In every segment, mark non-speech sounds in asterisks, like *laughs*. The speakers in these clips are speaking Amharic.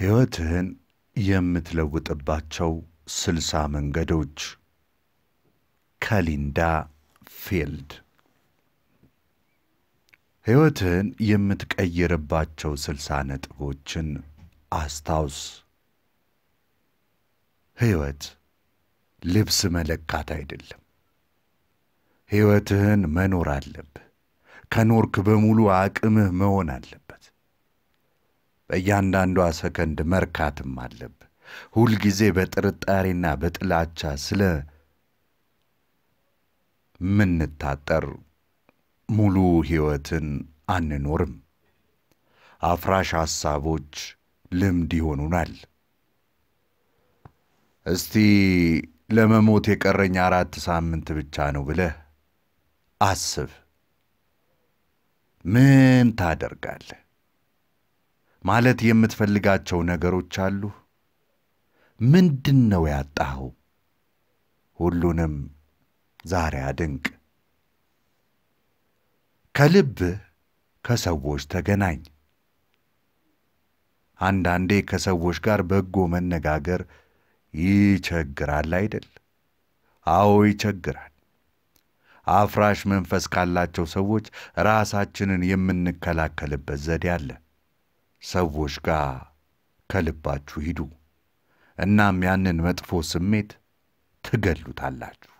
ሕይወትህን የምትለውጥባቸው ስልሳ መንገዶች ከሊንዳ ፊልድ። ሕይወትህን የምትቀይርባቸው ስልሳ ነጥቦችን አስታውስ። ሕይወት ልብስ መለካት አይደለም። ሕይወትህን መኖር አለብህ። ከኖርክ በሙሉ አቅምህ መሆን አለብህ። በእያንዳንዷ ሰከንድ መርካትም አለብ። ሁልጊዜ በጥርጣሬና በጥላቻ ስለ ምንታጠር ሙሉ ሕይወትን አንኖርም። አፍራሽ ሐሳቦች ልምድ ይሆኑናል። እስቲ ለመሞት የቀረኝ አራት ሳምንት ብቻ ነው ብለህ አስብ። ምን ታደርጋለህ? ማለት የምትፈልጋቸው ነገሮች አሉ? ምንድን ነው ያጣኸው? ሁሉንም ዛሬ አድንቅ። ከልብህ ከሰዎች ተገናኝ። አንዳንዴ ከሰዎች ጋር በጎ መነጋገር ይቸግራል አይደል? አዎ ይቸግራል። አፍራሽ መንፈስ ካላቸው ሰዎች ራሳችንን የምንከላከልበት ዘዴ አለ። ሰዎች ጋር ከልባችሁ ሂዱ። እናም ያንን መጥፎ ስሜት ትገሉታላችሁ።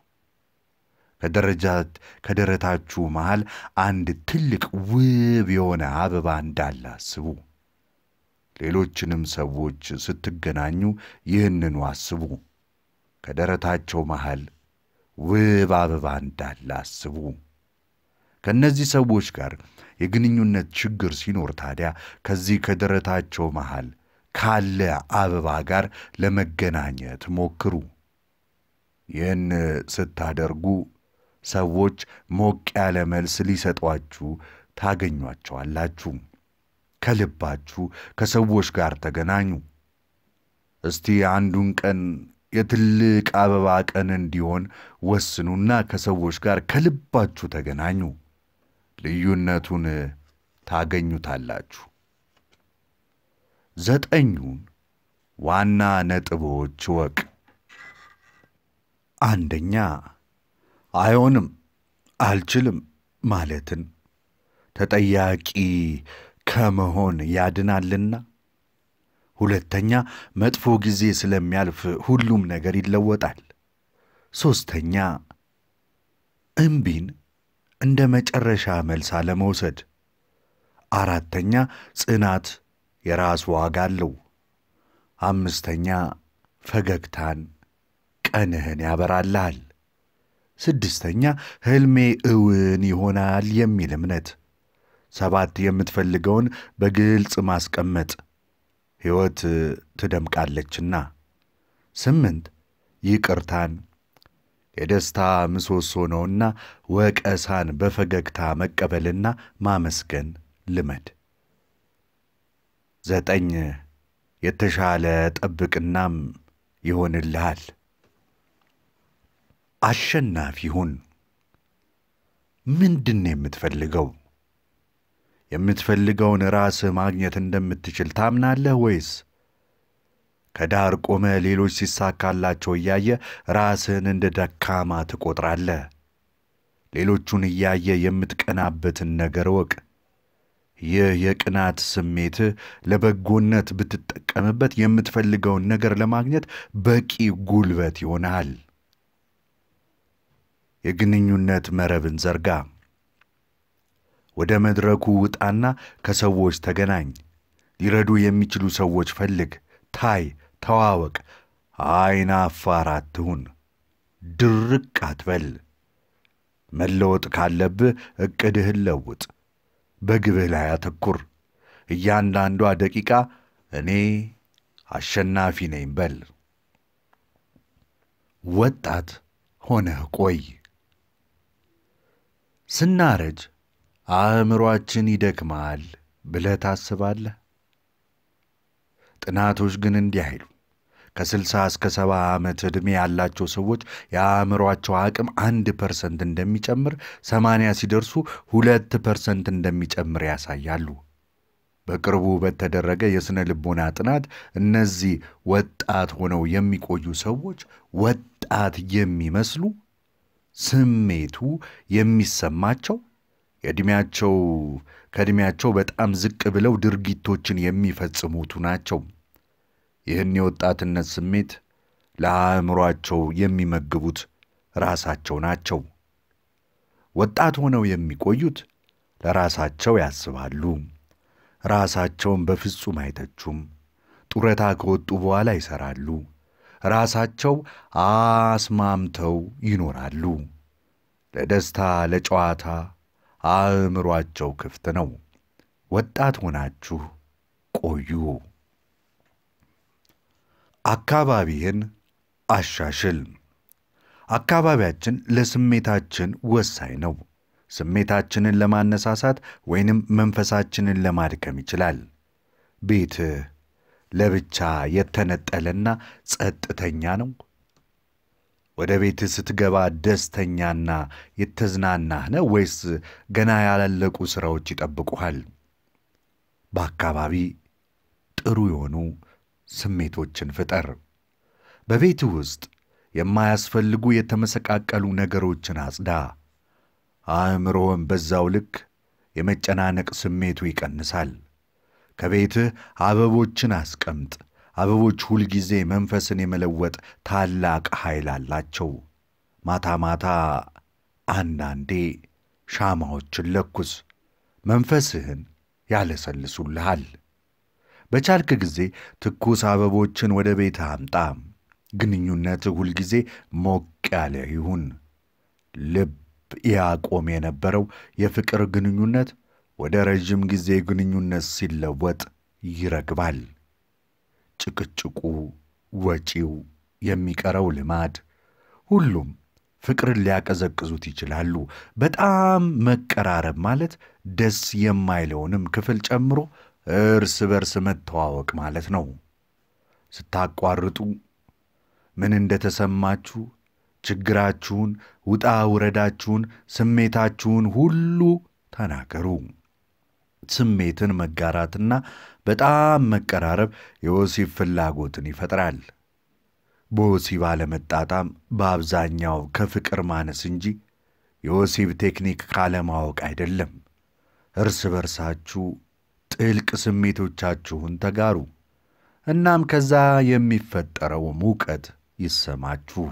ከደረታችሁ መሃል አንድ ትልቅ ውብ የሆነ አበባ እንዳለ አስቡ። ሌሎችንም ሰዎች ስትገናኙ ይህንኑ አስቡ። ከደረታቸው መሃል ውብ አበባ እንዳለ አስቡ። ከእነዚህ ሰዎች ጋር የግንኙነት ችግር ሲኖር ታዲያ ከዚህ ከደረታቸው መሃል ካለ አበባ ጋር ለመገናኘት ሞክሩ። ይህን ስታደርጉ ሰዎች ሞቅ ያለ መልስ ሊሰጧችሁ ታገኟቸዋላችሁ። ከልባችሁ ከሰዎች ጋር ተገናኙ። እስቲ አንዱን ቀን የትልቅ አበባ ቀን እንዲሆን ወስኑና ከሰዎች ጋር ከልባችሁ ተገናኙ። ልዩነቱን ታገኙታላችሁ። ዘጠኙን ዋና ነጥቦች ወቅ አንደኛ አይሆንም፣ አልችልም ማለትን ተጠያቂ ከመሆን ያድናልና። ሁለተኛ መጥፎ ጊዜ ስለሚያልፍ ሁሉም ነገር ይለወጣል። ሦስተኛ እምቢን እንደ መጨረሻ መልስ አለመውሰድ። አራተኛ ጽናት የራስ ዋጋ አለው። አምስተኛ ፈገግታን ቀንህን ያበራልሃል። ስድስተኛ ሕልሜ እውን ይሆናል የሚል እምነት። ሰባት የምትፈልገውን በግልጽ ማስቀመጥ ሕይወት ትደምቃለችና። ስምንት ይቅርታን የደስታ ምሰሶ ነውና ወቀሳን በፈገግታ መቀበልና ማመስገን ልመድ። ዘጠኝ የተሻለ ጠብቅናም ይሆንልሃል። አሸናፊ ሁን። ምንድን የምትፈልገው? የምትፈልገውን ራስ ማግኘት እንደምትችል ታምናለህ ወይስ ከዳር ቆመ ሌሎች ሲሳካላቸው እያየ ራስህን እንደ ደካማ ትቆጥራለህ። ሌሎቹን እያየ የምትቀናበትን ነገር ወቅ። ይህ የቅናት ስሜት ለበጎነት ብትጠቀምበት የምትፈልገውን ነገር ለማግኘት በቂ ጉልበት ይሆናል። የግንኙነት መረብን ዘርጋ። ወደ መድረኩ ውጣና ከሰዎች ተገናኝ። ሊረዱ የሚችሉ ሰዎች ፈልግ። ታይ ተዋወቅ፣ አይን አፋር አትሁን፣ ድርቅ አትበል። መለወጥ ካለብህ ዕቅድህን ለውጥ፣ በግብህ ላይ አተኩር። እያንዳንዷ ደቂቃ እኔ አሸናፊ ነኝ በል። ወጣት ሆነህ ቆይ። ስናረጅ አእምሯችን ይደክማል ብለህ ታስባለህ? ጥናቶች ግን እንዲህ አይሉ። ከ60 እስከ 70 ዓመት ዕድሜ ያላቸው ሰዎች የአእምሯቸው አቅም አንድ ፐርሰንት እንደሚጨምር፣ ሰማንያ ሲደርሱ ሁለት ፐርሰንት እንደሚጨምር ያሳያሉ። በቅርቡ በተደረገ የሥነ ልቦና ጥናት እነዚህ ወጣት ሆነው የሚቆዩ ሰዎች ወጣት የሚመስሉ፣ ስሜቱ የሚሰማቸው፣ የዕድሜያቸው ከዕድሜያቸው በጣም ዝቅ ብለው ድርጊቶችን የሚፈጽሙቱ ናቸው። ይህን የወጣትነት ስሜት ለአእምሯቸው የሚመግቡት ራሳቸው ናቸው። ወጣት ሆነው የሚቆዩት ለራሳቸው ያስባሉ። ራሳቸውን በፍጹም አይተቹም። ጡረታ ከወጡ በኋላ ይሰራሉ። ራሳቸው አስማምተው ይኖራሉ። ለደስታ፣ ለጨዋታ አእምሯቸው ክፍት ነው። ወጣት ሆናችሁ ቆዩ። አካባቢህን አሻሽል። አካባቢያችን ለስሜታችን ወሳኝ ነው። ስሜታችንን ለማነሳሳት ወይንም መንፈሳችንን ለማድከም ይችላል። ቤትህ ለብቻ የተነጠለና ጸጥተኛ ነው። ወደ ቤትህ ስትገባ ደስተኛና የተዝናናህ ነህ ወይስ ገና ያላለቁ ስራዎች ይጠብቁሃል? በአካባቢ ጥሩ የሆኑ ስሜቶችን ፍጠር። በቤት ውስጥ የማያስፈልጉ የተመሰቃቀሉ ነገሮችን አጽዳ። አእምሮውን በዛው ልክ የመጨናነቅ ስሜቱ ይቀንሳል። ከቤትህ አበቦችን አስቀምጥ። አበቦች ሁልጊዜ መንፈስን የመለወጥ ታላቅ ኃይል አላቸው። ማታ ማታ አንዳንዴ ሻማዎችን ለኩስ፣ መንፈስህን ያለሰልሱልሃል። በቻልክ ጊዜ ትኩስ አበቦችን ወደ ቤት አምጣ። ግንኙነት ሁልጊዜ ሞቅ ያለ ይሁን። ልብ ያቆም የነበረው የፍቅር ግንኙነት ወደ ረዥም ጊዜ ግንኙነት ሲለወጥ ይረግባል። ጭቅጭቁ፣ ወጪው፣ የሚቀረው ልማድ፣ ሁሉም ፍቅርን ሊያቀዘቅዙት ይችላሉ። በጣም መቀራረብ ማለት ደስ የማይለውንም ክፍል ጨምሮ እርስ በርስ መተዋወቅ ማለት ነው። ስታቋርጡ ምን እንደተሰማችሁ፣ ችግራችሁን፣ ውጣ ውረዳችሁን፣ ስሜታችሁን ሁሉ ተናገሩ። ስሜትን መጋራትና በጣም መቀራረብ የወሲብ ፍላጎትን ይፈጥራል። በወሲብ አለመጣጣም በአብዛኛው ከፍቅር ማነስ እንጂ የወሲብ ቴክኒክ ካለማወቅ አይደለም። እርስ በርሳችሁ ጥልቅ ስሜቶቻችሁን ተጋሩ። እናም ከዛ የሚፈጠረው ሙቀት ይሰማችሁ።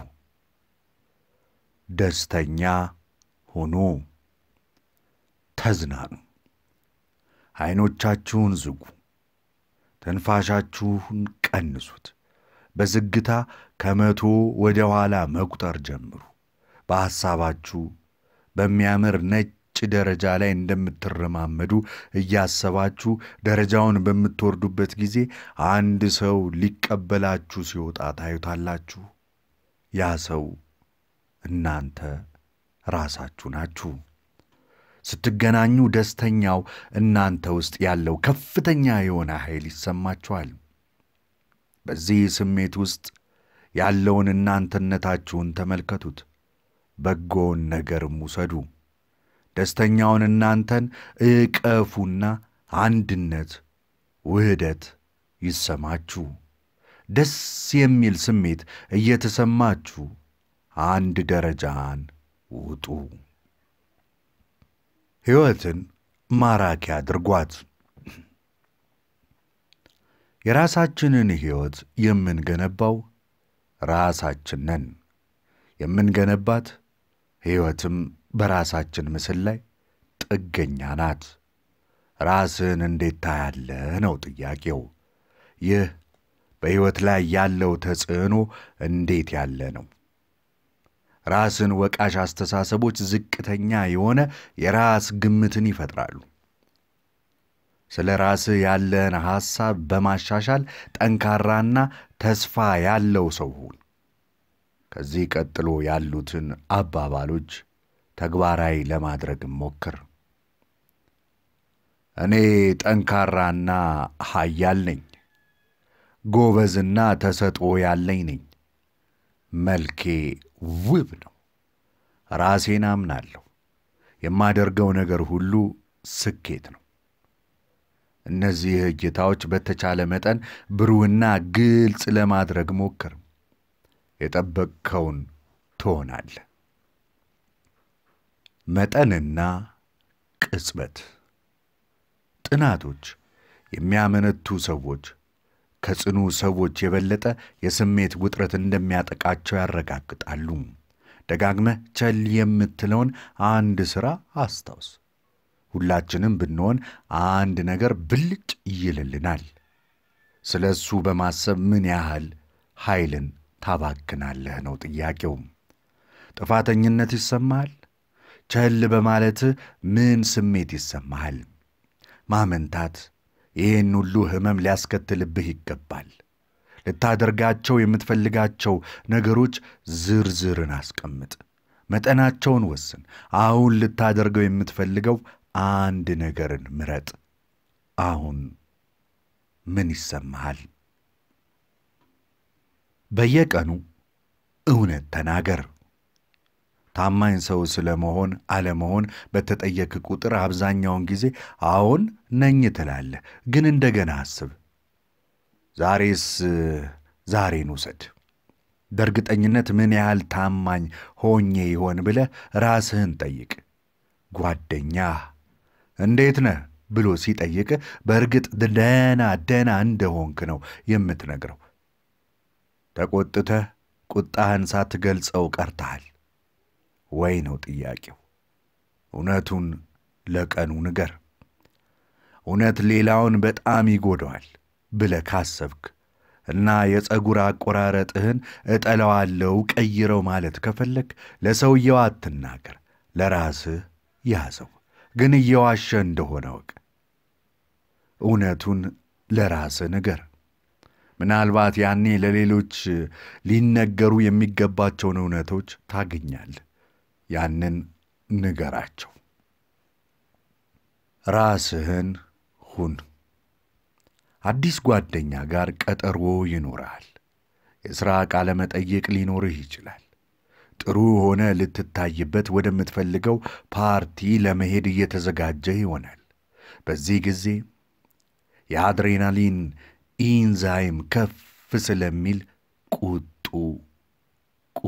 ደስተኛ ሁኑ። ተዝናኑ። ዐይኖቻችሁን ዝጉ። ትንፋሻችሁን ቀንሱት። በዝግታ ከመቶ ወደ ኋላ መቁጠር ጀምሩ። በሐሳባችሁ በሚያምር ነጭ ደረጃ ላይ እንደምትረማመዱ እያሰባችሁ ደረጃውን በምትወርዱበት ጊዜ አንድ ሰው ሊቀበላችሁ ሲወጣ ታዩታላችሁ። ያ ሰው እናንተ ራሳችሁ ናችሁ። ስትገናኙ ደስተኛው እናንተ ውስጥ ያለው ከፍተኛ የሆነ ኃይል ይሰማችኋል። በዚህ ስሜት ውስጥ ያለውን እናንተነታችሁን ተመልከቱት፣ በጎውን ነገርም ውሰዱ። ደስተኛውን እናንተን እቀፉና አንድነት፣ ውህደት ይሰማችሁ። ደስ የሚል ስሜት እየተሰማችሁ አንድ ደረጃን ውጡ። ሕይወትን ማራኪ አድርጓት። የራሳችንን ሕይወት የምንገነባው ራሳችን ነን። የምንገነባት ሕይወትም በራሳችን ምስል ላይ ጥገኛ ናት። ራስን እንዴት ታያለህ ነው ጥያቄው። ይህ በሕይወት ላይ ያለው ተጽዕኖ እንዴት ያለ ነው? ራስን ወቃሽ አስተሳሰቦች ዝቅተኛ የሆነ የራስ ግምትን ይፈጥራሉ። ስለ ራስህ ያለህን ሐሳብ በማሻሻል ጠንካራና ተስፋ ያለው ሰው ሁን። ከዚህ ቀጥሎ ያሉትን አባባሎች ተግባራዊ ለማድረግ ሞክር። እኔ ጠንካራና ኃያል ነኝ። ጎበዝና ተሰጥኦ ያለኝ ነኝ። መልኬ ውብ ነው። ራሴን አምናለሁ። የማደርገው ነገር ሁሉ ስኬት ነው። እነዚህ እይታዎች በተቻለ መጠን ብሩህና ግልጽ ለማድረግ ሞክር። የጠበቅከውን ትሆናለህ። መጠንና ቅጽበት ጥናቶች የሚያመነቱ ሰዎች ከጽኑ ሰዎች የበለጠ የስሜት ውጥረት እንደሚያጠቃቸው ያረጋግጣሉ። ደጋግመህ ቸል የምትለውን አንድ ሥራ አስታውስ። ሁላችንም ብንሆን አንድ ነገር ብልጭ ይልልናል። ስለ እሱ በማሰብ ምን ያህል ኃይልን ታባክናለህ ነው ጥያቄውም። ጥፋተኝነት ይሰማሃል? ቸል በማለት ምን ስሜት ይሰማሃል? ማመንታት ይህን ሁሉ ህመም ሊያስከትልብህ ይገባል። ልታደርጋቸው የምትፈልጋቸው ነገሮች ዝርዝርን አስቀምጥ። መጠናቸውን ወስን። አሁን ልታደርገው የምትፈልገው አንድ ነገርን ምረጥ። አሁን ምን ይሰማሃል? በየቀኑ እውነት ተናገር። ታማኝ ሰው ስለመሆን አለመሆን በተጠየቅ ቁጥር አብዛኛውን ጊዜ አዎን ነኝ ትላለህ። ግን እንደገና አስብ። ዛሬስ ዛሬን ውሰድ። በእርግጠኝነት ምን ያህል ታማኝ ሆኜ ይሆን ብለህ ራስህን ጠይቅ። ጓደኛ እንዴት ነህ ብሎ ሲጠይቅ በእርግጥ ደና ደና እንደሆንክ ነው የምትነግረው። ተቆጥተህ ቁጣህን ሳትገልጸው ቀርተሃል። ወይ ነው ጥያቄው። እውነቱን ለቀኑ ንገር። እውነት ሌላውን በጣም ይጎደዋል ብለ ካሰብክ እና የፀጉር አቆራረጥህን እጠለዋለው ቀይረው ማለት ከፈለግ ለሰውየው አትናገር፣ ለራስህ ያዘው። ግን እየዋሸ እንደሆነ ወቅ እውነቱን ለራስህ ንገር። ምናልባት ያኔ ለሌሎች ሊነገሩ የሚገባቸውን እውነቶች ታገኛለህ። ያንን ንገራቸው። ራስህን ሁን። አዲስ ጓደኛ ጋር ቀጠሮ ይኖርሃል። የሥራ ቃለ መጠይቅ ሊኖርህ ይችላል። ጥሩ ሆነ ልትታይበት ወደምትፈልገው ፓርቲ ለመሄድ እየተዘጋጀ ይሆናል። በዚህ ጊዜ የአድሬናሊን ኢንዛይም ከፍ ስለሚል ቁጡ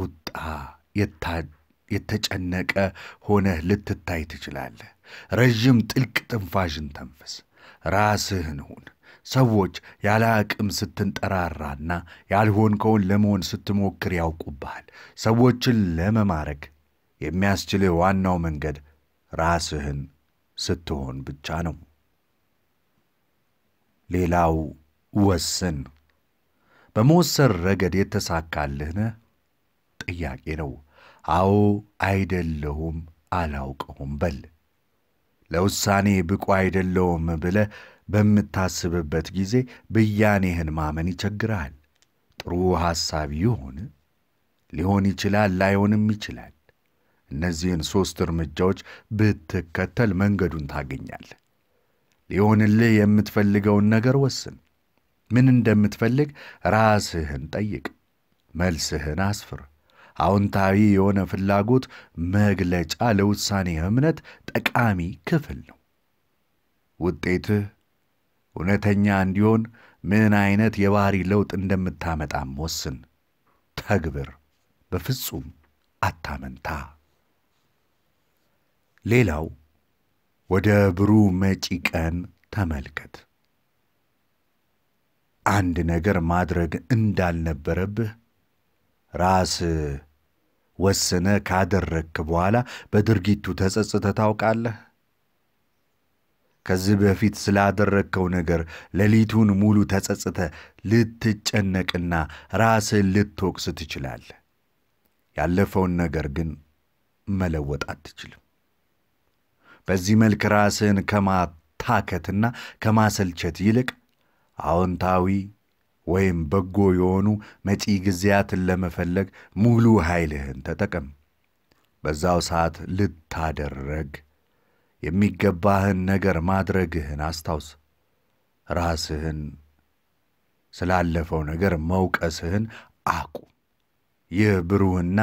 ቁጣ የታጀ የተጨነቀ ሆነህ ልትታይ ትችላለህ። ረዥም ጥልቅ ትንፋሽን ተንፍስ። ራስህን ሁን። ሰዎች ያለ አቅም ስትንጠራራና ያልሆንከውን ለመሆን ስትሞክር ያውቁብሃል። ሰዎችን ለመማረክ የሚያስችልህ ዋናው መንገድ ራስህን ስትሆን ብቻ ነው። ሌላው ወስን። በመወሰን ረገድ የተሳካልህ ጥያቄ ነው። አዎ አይደለሁም፣ አላውቀውም በል። ለውሳኔ ብቁ አይደለውም ብለ በምታስብበት ጊዜ ብያኔህን ማመን ይቸግርሃል። ጥሩ ሐሳብ ይሆን? ሊሆን ይችላል፣ ላይሆንም ይችላል። እነዚህን ሦስት እርምጃዎች ብትከተል መንገዱን ታገኛለህ። ሊሆንልህ የምትፈልገውን ነገር ወስን። ምን እንደምትፈልግ ራስህን ጠይቅ። መልስህን አስፍር። አዎንታዊ የሆነ ፍላጎት መግለጫ ለውሳኔ እምነት ጠቃሚ ክፍል ነው። ውጤትህ እውነተኛ እንዲሆን ምን አይነት የባህሪ ለውጥ እንደምታመጣም ወስን። ተግብር። በፍጹም አታመንታ። ሌላው ወደ ብሩህ መጪ ቀን ተመልከት። አንድ ነገር ማድረግ እንዳልነበረብህ ራስ ወስነ ካደረግክ በኋላ በድርጊቱ ተጸጽተ ታውቃለህ? ከዚህ በፊት ስላደረግከው ነገር ሌሊቱን ሙሉ ተጸጽተ ልትጨነቅና ራስን ልትወቅስ ትችላለህ። ያለፈውን ነገር ግን መለወጥ አትችልም። በዚህ መልክ ራስን ከማታከትና ከማሰልቸት ይልቅ አዎንታዊ ወይም በጎ የሆኑ መጪ ጊዜያትን ለመፈለግ ሙሉ ኃይልህን ተጠቀም። በዛው ሰዓት ልታደረግ የሚገባህን ነገር ማድረግህን አስታውስ። ራስህን ስላለፈው ነገር መውቀስህን አቁም። ይህ ብሩህና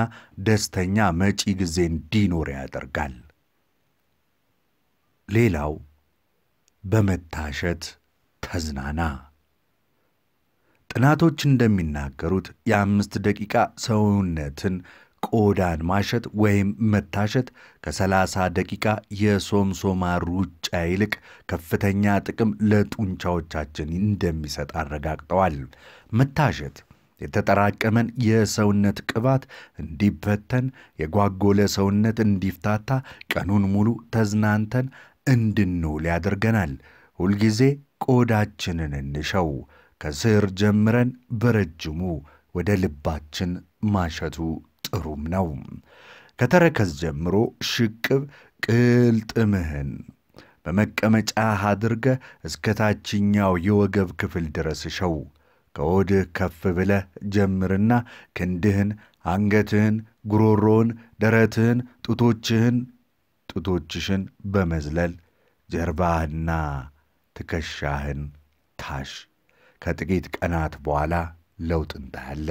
ደስተኛ መጪ ጊዜ እንዲኖር ያደርጋል። ሌላው በመታሸት ተዝናና። ጥናቶች እንደሚናገሩት የአምስት ደቂቃ ሰውነትን ቆዳን ማሸት ወይም መታሸት ከ30 ደቂቃ የሶምሶማ ሩጫ ይልቅ ከፍተኛ ጥቅም ለጡንቻዎቻችን እንደሚሰጥ አረጋግጠዋል። መታሸት የተጠራቀመን የሰውነት ቅባት እንዲበተን፣ የጓጎለ ሰውነት እንዲፍታታ፣ ቀኑን ሙሉ ተዝናንተን እንድንውል ያደርገናል። ሁልጊዜ ቆዳችንን እንሸው። ከስር ጀምረን በረጅሙ ወደ ልባችን ማሸቱ ጥሩም ነው። ከተረከዝ ጀምሮ ሽቅብ ቅልጥምህን በመቀመጫ አድርገ እስከ ታችኛው የወገብ ክፍል ድረስ ሸው። ከወድህ ከፍ ብለህ ጀምርና ክንድህን፣ አንገትህን፣ ጉሮሮን፣ ደረትህን፣ ጡቶችህን ጡቶችሽን በመዝለል ጀርባህና ትከሻህን ታሽ። ከጥቂት ቀናት በኋላ ለውጥ እንታያለ።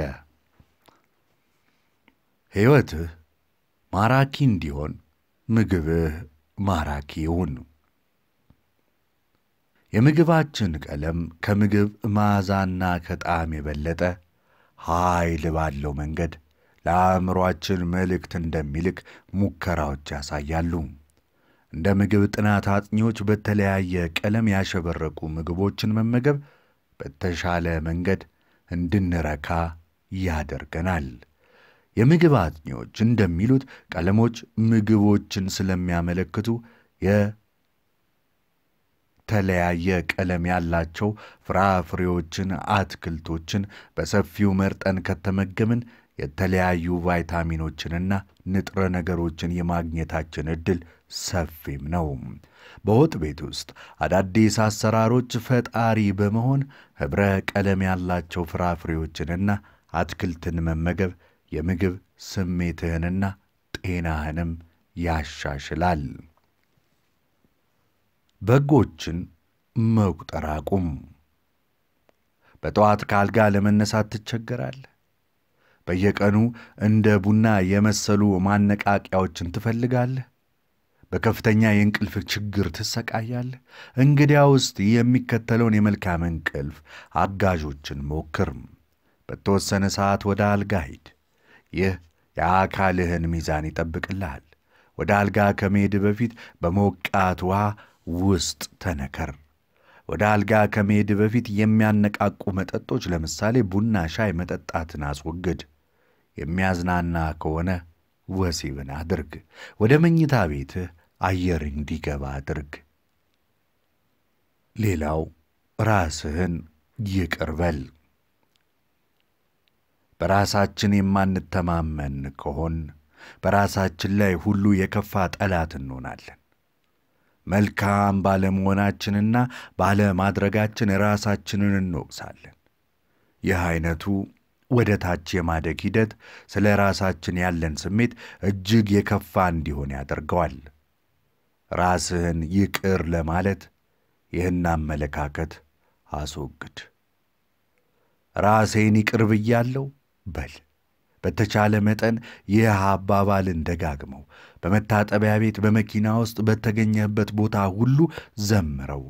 ሕይወትህ ማራኪ እንዲሆን ምግብህ ማራኪ ይሁን። የምግባችን ቀለም ከምግብ መዓዛና ከጣዕም የበለጠ ኃይል ባለው መንገድ ለአእምሯችን መልእክት እንደሚልክ ሙከራዎች ያሳያሉ። እንደ ምግብ ጥናት አጥኚዎች በተለያየ ቀለም ያሸበረቁ ምግቦችን መመገብ በተሻለ መንገድ እንድንረካ ያደርገናል። የምግብ አጥኚዎች እንደሚሉት ቀለሞች ምግቦችን ስለሚያመለክቱ የተለያየ ቀለም ያላቸው ፍራፍሬዎችን፣ አትክልቶችን በሰፊው መርጠን ከተመገብን የተለያዩ ቫይታሚኖችንና ንጥረ ነገሮችን የማግኘታችን ዕድል ሰፊም ነው። በወጥ ቤት ውስጥ አዳዲስ አሰራሮች ፈጣሪ በመሆን ኅብረ ቀለም ያላቸው ፍራፍሬዎችንና አትክልትን መመገብ የምግብ ስሜትህንና ጤናህንም ያሻሽላል። በጎችን መቁጠር አቁም። በጠዋት ከአልጋ ለመነሳት ትቸገራለህ። በየቀኑ እንደ ቡና የመሰሉ ማነቃቂያዎችን ትፈልጋለህ? በከፍተኛ የእንቅልፍ ችግር ትሰቃያለህ? እንግዲያ ውስጥ የሚከተለውን የመልካም እንቅልፍ አጋዦችን ሞክርም በተወሰነ ሰዓት ወደ አልጋ ሂድ። ይህ የአካልህን ሚዛን ይጠብቅልሃል። ወደ አልጋ ከመሄድ በፊት በሞቃት ውሃ ውስጥ ተነከር። ወደ አልጋ ከመሄድ በፊት የሚያነቃቁ መጠጦች ለምሳሌ ቡና፣ ሻይ መጠጣትን አስወግድ። የሚያዝናና ከሆነ ወሲብን አድርግ። ወደ መኝታ ቤትህ አየር እንዲገባ አድርግ። ሌላው ራስህን ይቅር በል። በራሳችን የማንተማመን ከሆን በራሳችን ላይ ሁሉ የከፋ ጠላት እንሆናለን። መልካም ባለመሆናችንና ባለማድረጋችን ራሳችንን እንወቅሳለን። ይህ ዐይነቱ ወደ ታች የማደግ ሂደት ስለ ራሳችን ያለን ስሜት እጅግ የከፋ እንዲሆን ያደርገዋል። ራስህን ይቅር ለማለት ይህን አመለካከት አስወግድ። ራሴን ይቅር ብያለሁ በል። በተቻለ መጠን ይህ አባባልን ደጋግመው በመታጠቢያ ቤት፣ በመኪና ውስጥ፣ በተገኘበት ቦታ ሁሉ ዘምረው።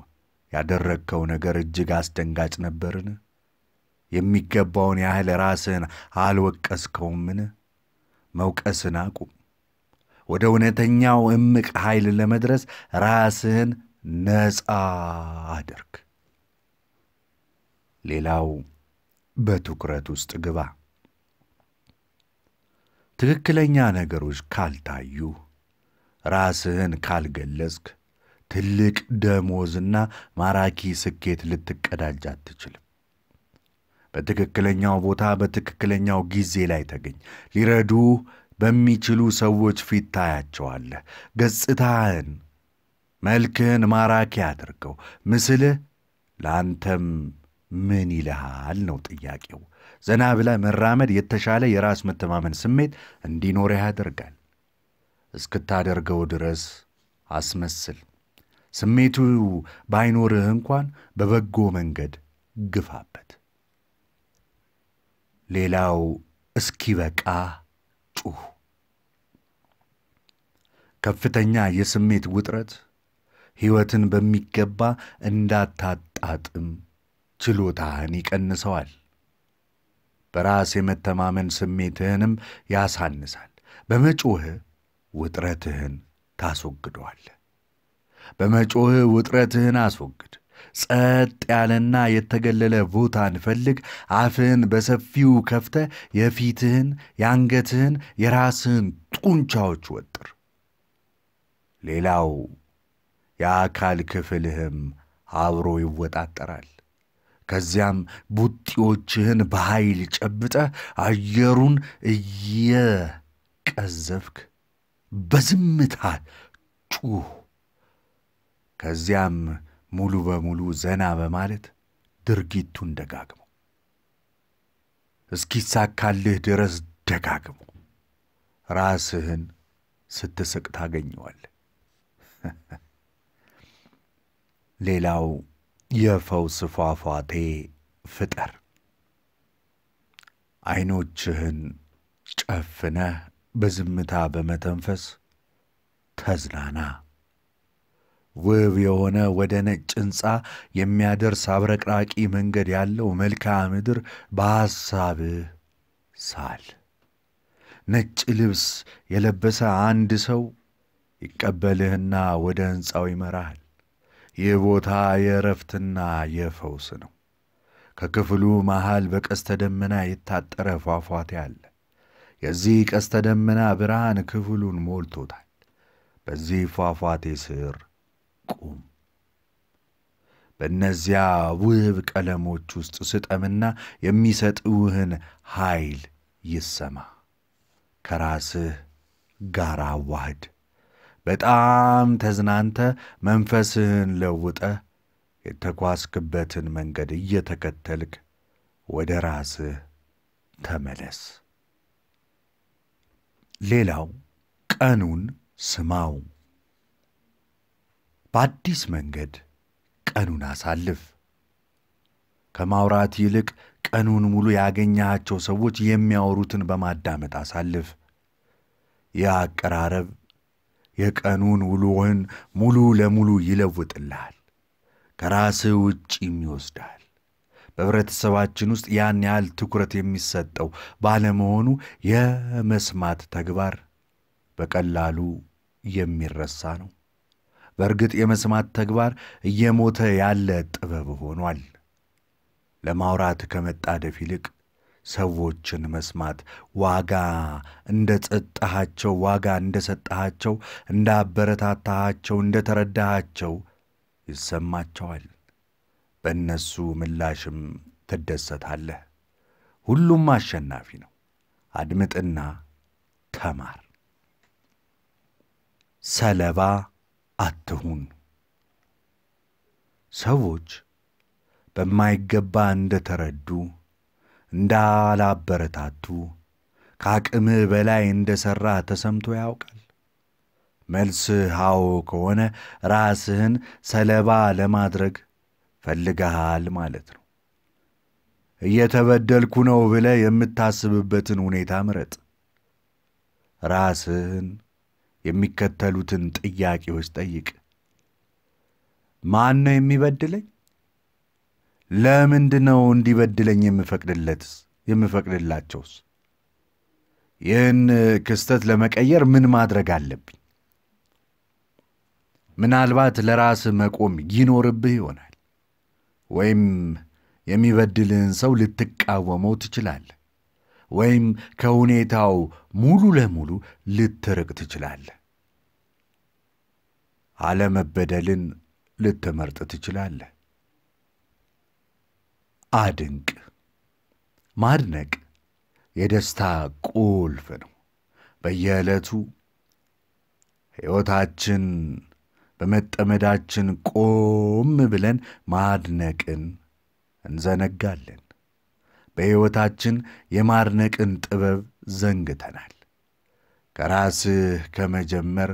ያደረግከው ነገር እጅግ አስደንጋጭ ነበርን? የሚገባውን ያህል ራስህን አልወቀስከውምን? መውቀስን አቁም። ወደ እውነተኛው እምቅ ኃይል ለመድረስ ራስህን ነፃ አድርግ። ሌላው በትኩረት ውስጥ ግባ። ትክክለኛ ነገሮች ካልታዩ፣ ራስህን ካልገለጽክ፣ ትልቅ ደሞዝና ማራኪ ስኬት ልትቀዳጅ አትችልም። በትክክለኛው ቦታ በትክክለኛው ጊዜ ላይ ተገኝ። ሊረዱ በሚችሉ ሰዎች ፊት ታያቸዋለህ። ገጽታህን፣ መልክህን ማራኪ አድርገው። ምስልህ ለአንተም ምን ይልሃል ነው ጥያቄው። ዘና ብለህ መራመድ የተሻለ የራስ መተማመን ስሜት እንዲኖርህ ያደርጋል። እስክታደርገው ድረስ አስመስል። ስሜቱ ባይኖርህ እንኳን በበጎ መንገድ ግፋበት። ሌላው እስኪበቃ ጩህ። ከፍተኛ የስሜት ውጥረት ሕይወትን በሚገባ እንዳታጣጥም ችሎታህን ይቀንሰዋል። በራስ የመተማመን ስሜትህንም ያሳንሳል። በመጮህ ውጥረትህን ታስወግደዋለህ። በመጮህ ውጥረትህን አስወግድ። ጸጥ ያለና የተገለለ ቦታን ፈልግ። አፍህን በሰፊው ከፍተ የፊትህን፣ የአንገትህን፣ የራስህን ጡንቻዎች ወጥር። ሌላው የአካል ክፍልህም አብሮ ይወጣጠራል። ከዚያም ቡጢዎችህን በኃይል ጨብጠ አየሩን እየቀዘፍክ በዝምታ ጩህ። ከዚያም ሙሉ በሙሉ ዘና በማለት ድርጊቱን ደጋግሞ እስኪሳካልህ ድረስ ደጋግሞ ራስህን ስትስቅ ታገኘዋል። *laughs* ሌላው የፈውስ ፏፏቴ ፍጠር። ዐይኖችህን ጨፍነህ በዝምታ በመተንፈስ ተዝናና። ውብ የሆነ ወደ ነጭ ሕንፃ የሚያደርስ አብረቅራቂ መንገድ ያለው መልክዓ ምድር በሐሳብህ ሳል። ነጭ ልብስ የለበሰ አንድ ሰው ይቀበልህና ወደ ሕንፃው ይመራሃል። ይህ ቦታ የእረፍትና የፈውስ ነው። ከክፍሉ መሃል በቀስተ ደመና የታጠረ ፏፏቴ አለ። የዚህ ቀስተ ደመና ብርሃን ክፍሉን ሞልቶታል። በዚህ ፏፏቴ ስር ቁም በእነዚያ ውብ ቀለሞች ውስጥ ስጠምና የሚሰጥውህን ኃይል ይሰማ። ከራስህ ጋር አዋህድ። በጣም ተዝናንተ መንፈስህን ለውጠ የተኳስክበትን መንገድ እየተከተልክ ወደ ራስህ ተመለስ። ሌላው ቀኑን ስማው። በአዲስ መንገድ ቀኑን አሳልፍ። ከማውራት ይልቅ ቀኑን ሙሉ ያገኘሃቸው ሰዎች የሚያወሩትን በማዳመጥ አሳልፍ። ይህ አቀራረብ የቀኑን ውሎህን ሙሉ ለሙሉ ይለውጥልሃል፣ ከራስህ ውጭ ይወስዳል። በህብረተሰባችን ውስጥ ያን ያህል ትኩረት የሚሰጠው ባለመሆኑ የመስማት ተግባር በቀላሉ የሚረሳ ነው። በእርግጥ የመስማት ተግባር እየሞተ ያለ ጥበብ ሆኗል። ለማውራት ከመጣደፍ ይልቅ ሰዎችን መስማት ዋጋ እንደ ጸጣሃቸው፣ ዋጋ እንደ ሰጠሃቸው እንደ አበረታታሃቸው እንደ ተረዳሃቸው ይሰማቸዋል። በእነሱ ምላሽም ትደሰታለህ። ሁሉም አሸናፊ ነው። አድምጥና ተማር። ሰለባ አትሁን። ሰዎች በማይገባ እንደተረዱ እንዳላበረታቱ ከአቅምህ በላይ ሠራ ተሰምቶ ያውቃል። መልስህ አዎ ከሆነ ራስህን ሰለባ ለማድረግ ፈልገሃል ማለት ነው። እየተበደልኩ ነው ብለህ የምታስብበትን ሁኔታ ምረጥ። ራስህን የሚከተሉትን ጥያቄዎች ጠይቅ። ማን ነው የሚበድለኝ? ለምንድ ነው እንዲበድለኝ የምፈቅድለትስ የምፈቅድላቸውስ? ይህን ክስተት ለመቀየር ምን ማድረግ አለብኝ? ምናልባት ለራስ መቆም ይኖርብህ ይሆናል ወይም የሚበድልህን ሰው ልትቃወመው ትችላለህ። ወይም ከሁኔታው ሙሉ ለሙሉ ልትርቅ ትችላለህ። አለመበደልን ልትመርጥ ትችላለህ። አድንቅ። ማድነቅ የደስታ ቁልፍ ነው። በየዕለቱ ሕይወታችን በመጠመዳችን ቆም ብለን ማድነቅን እንዘነጋለን። በሕይወታችን የማድነቅን ጥበብ ዘንግተናል። ከራስህ ከመጀመር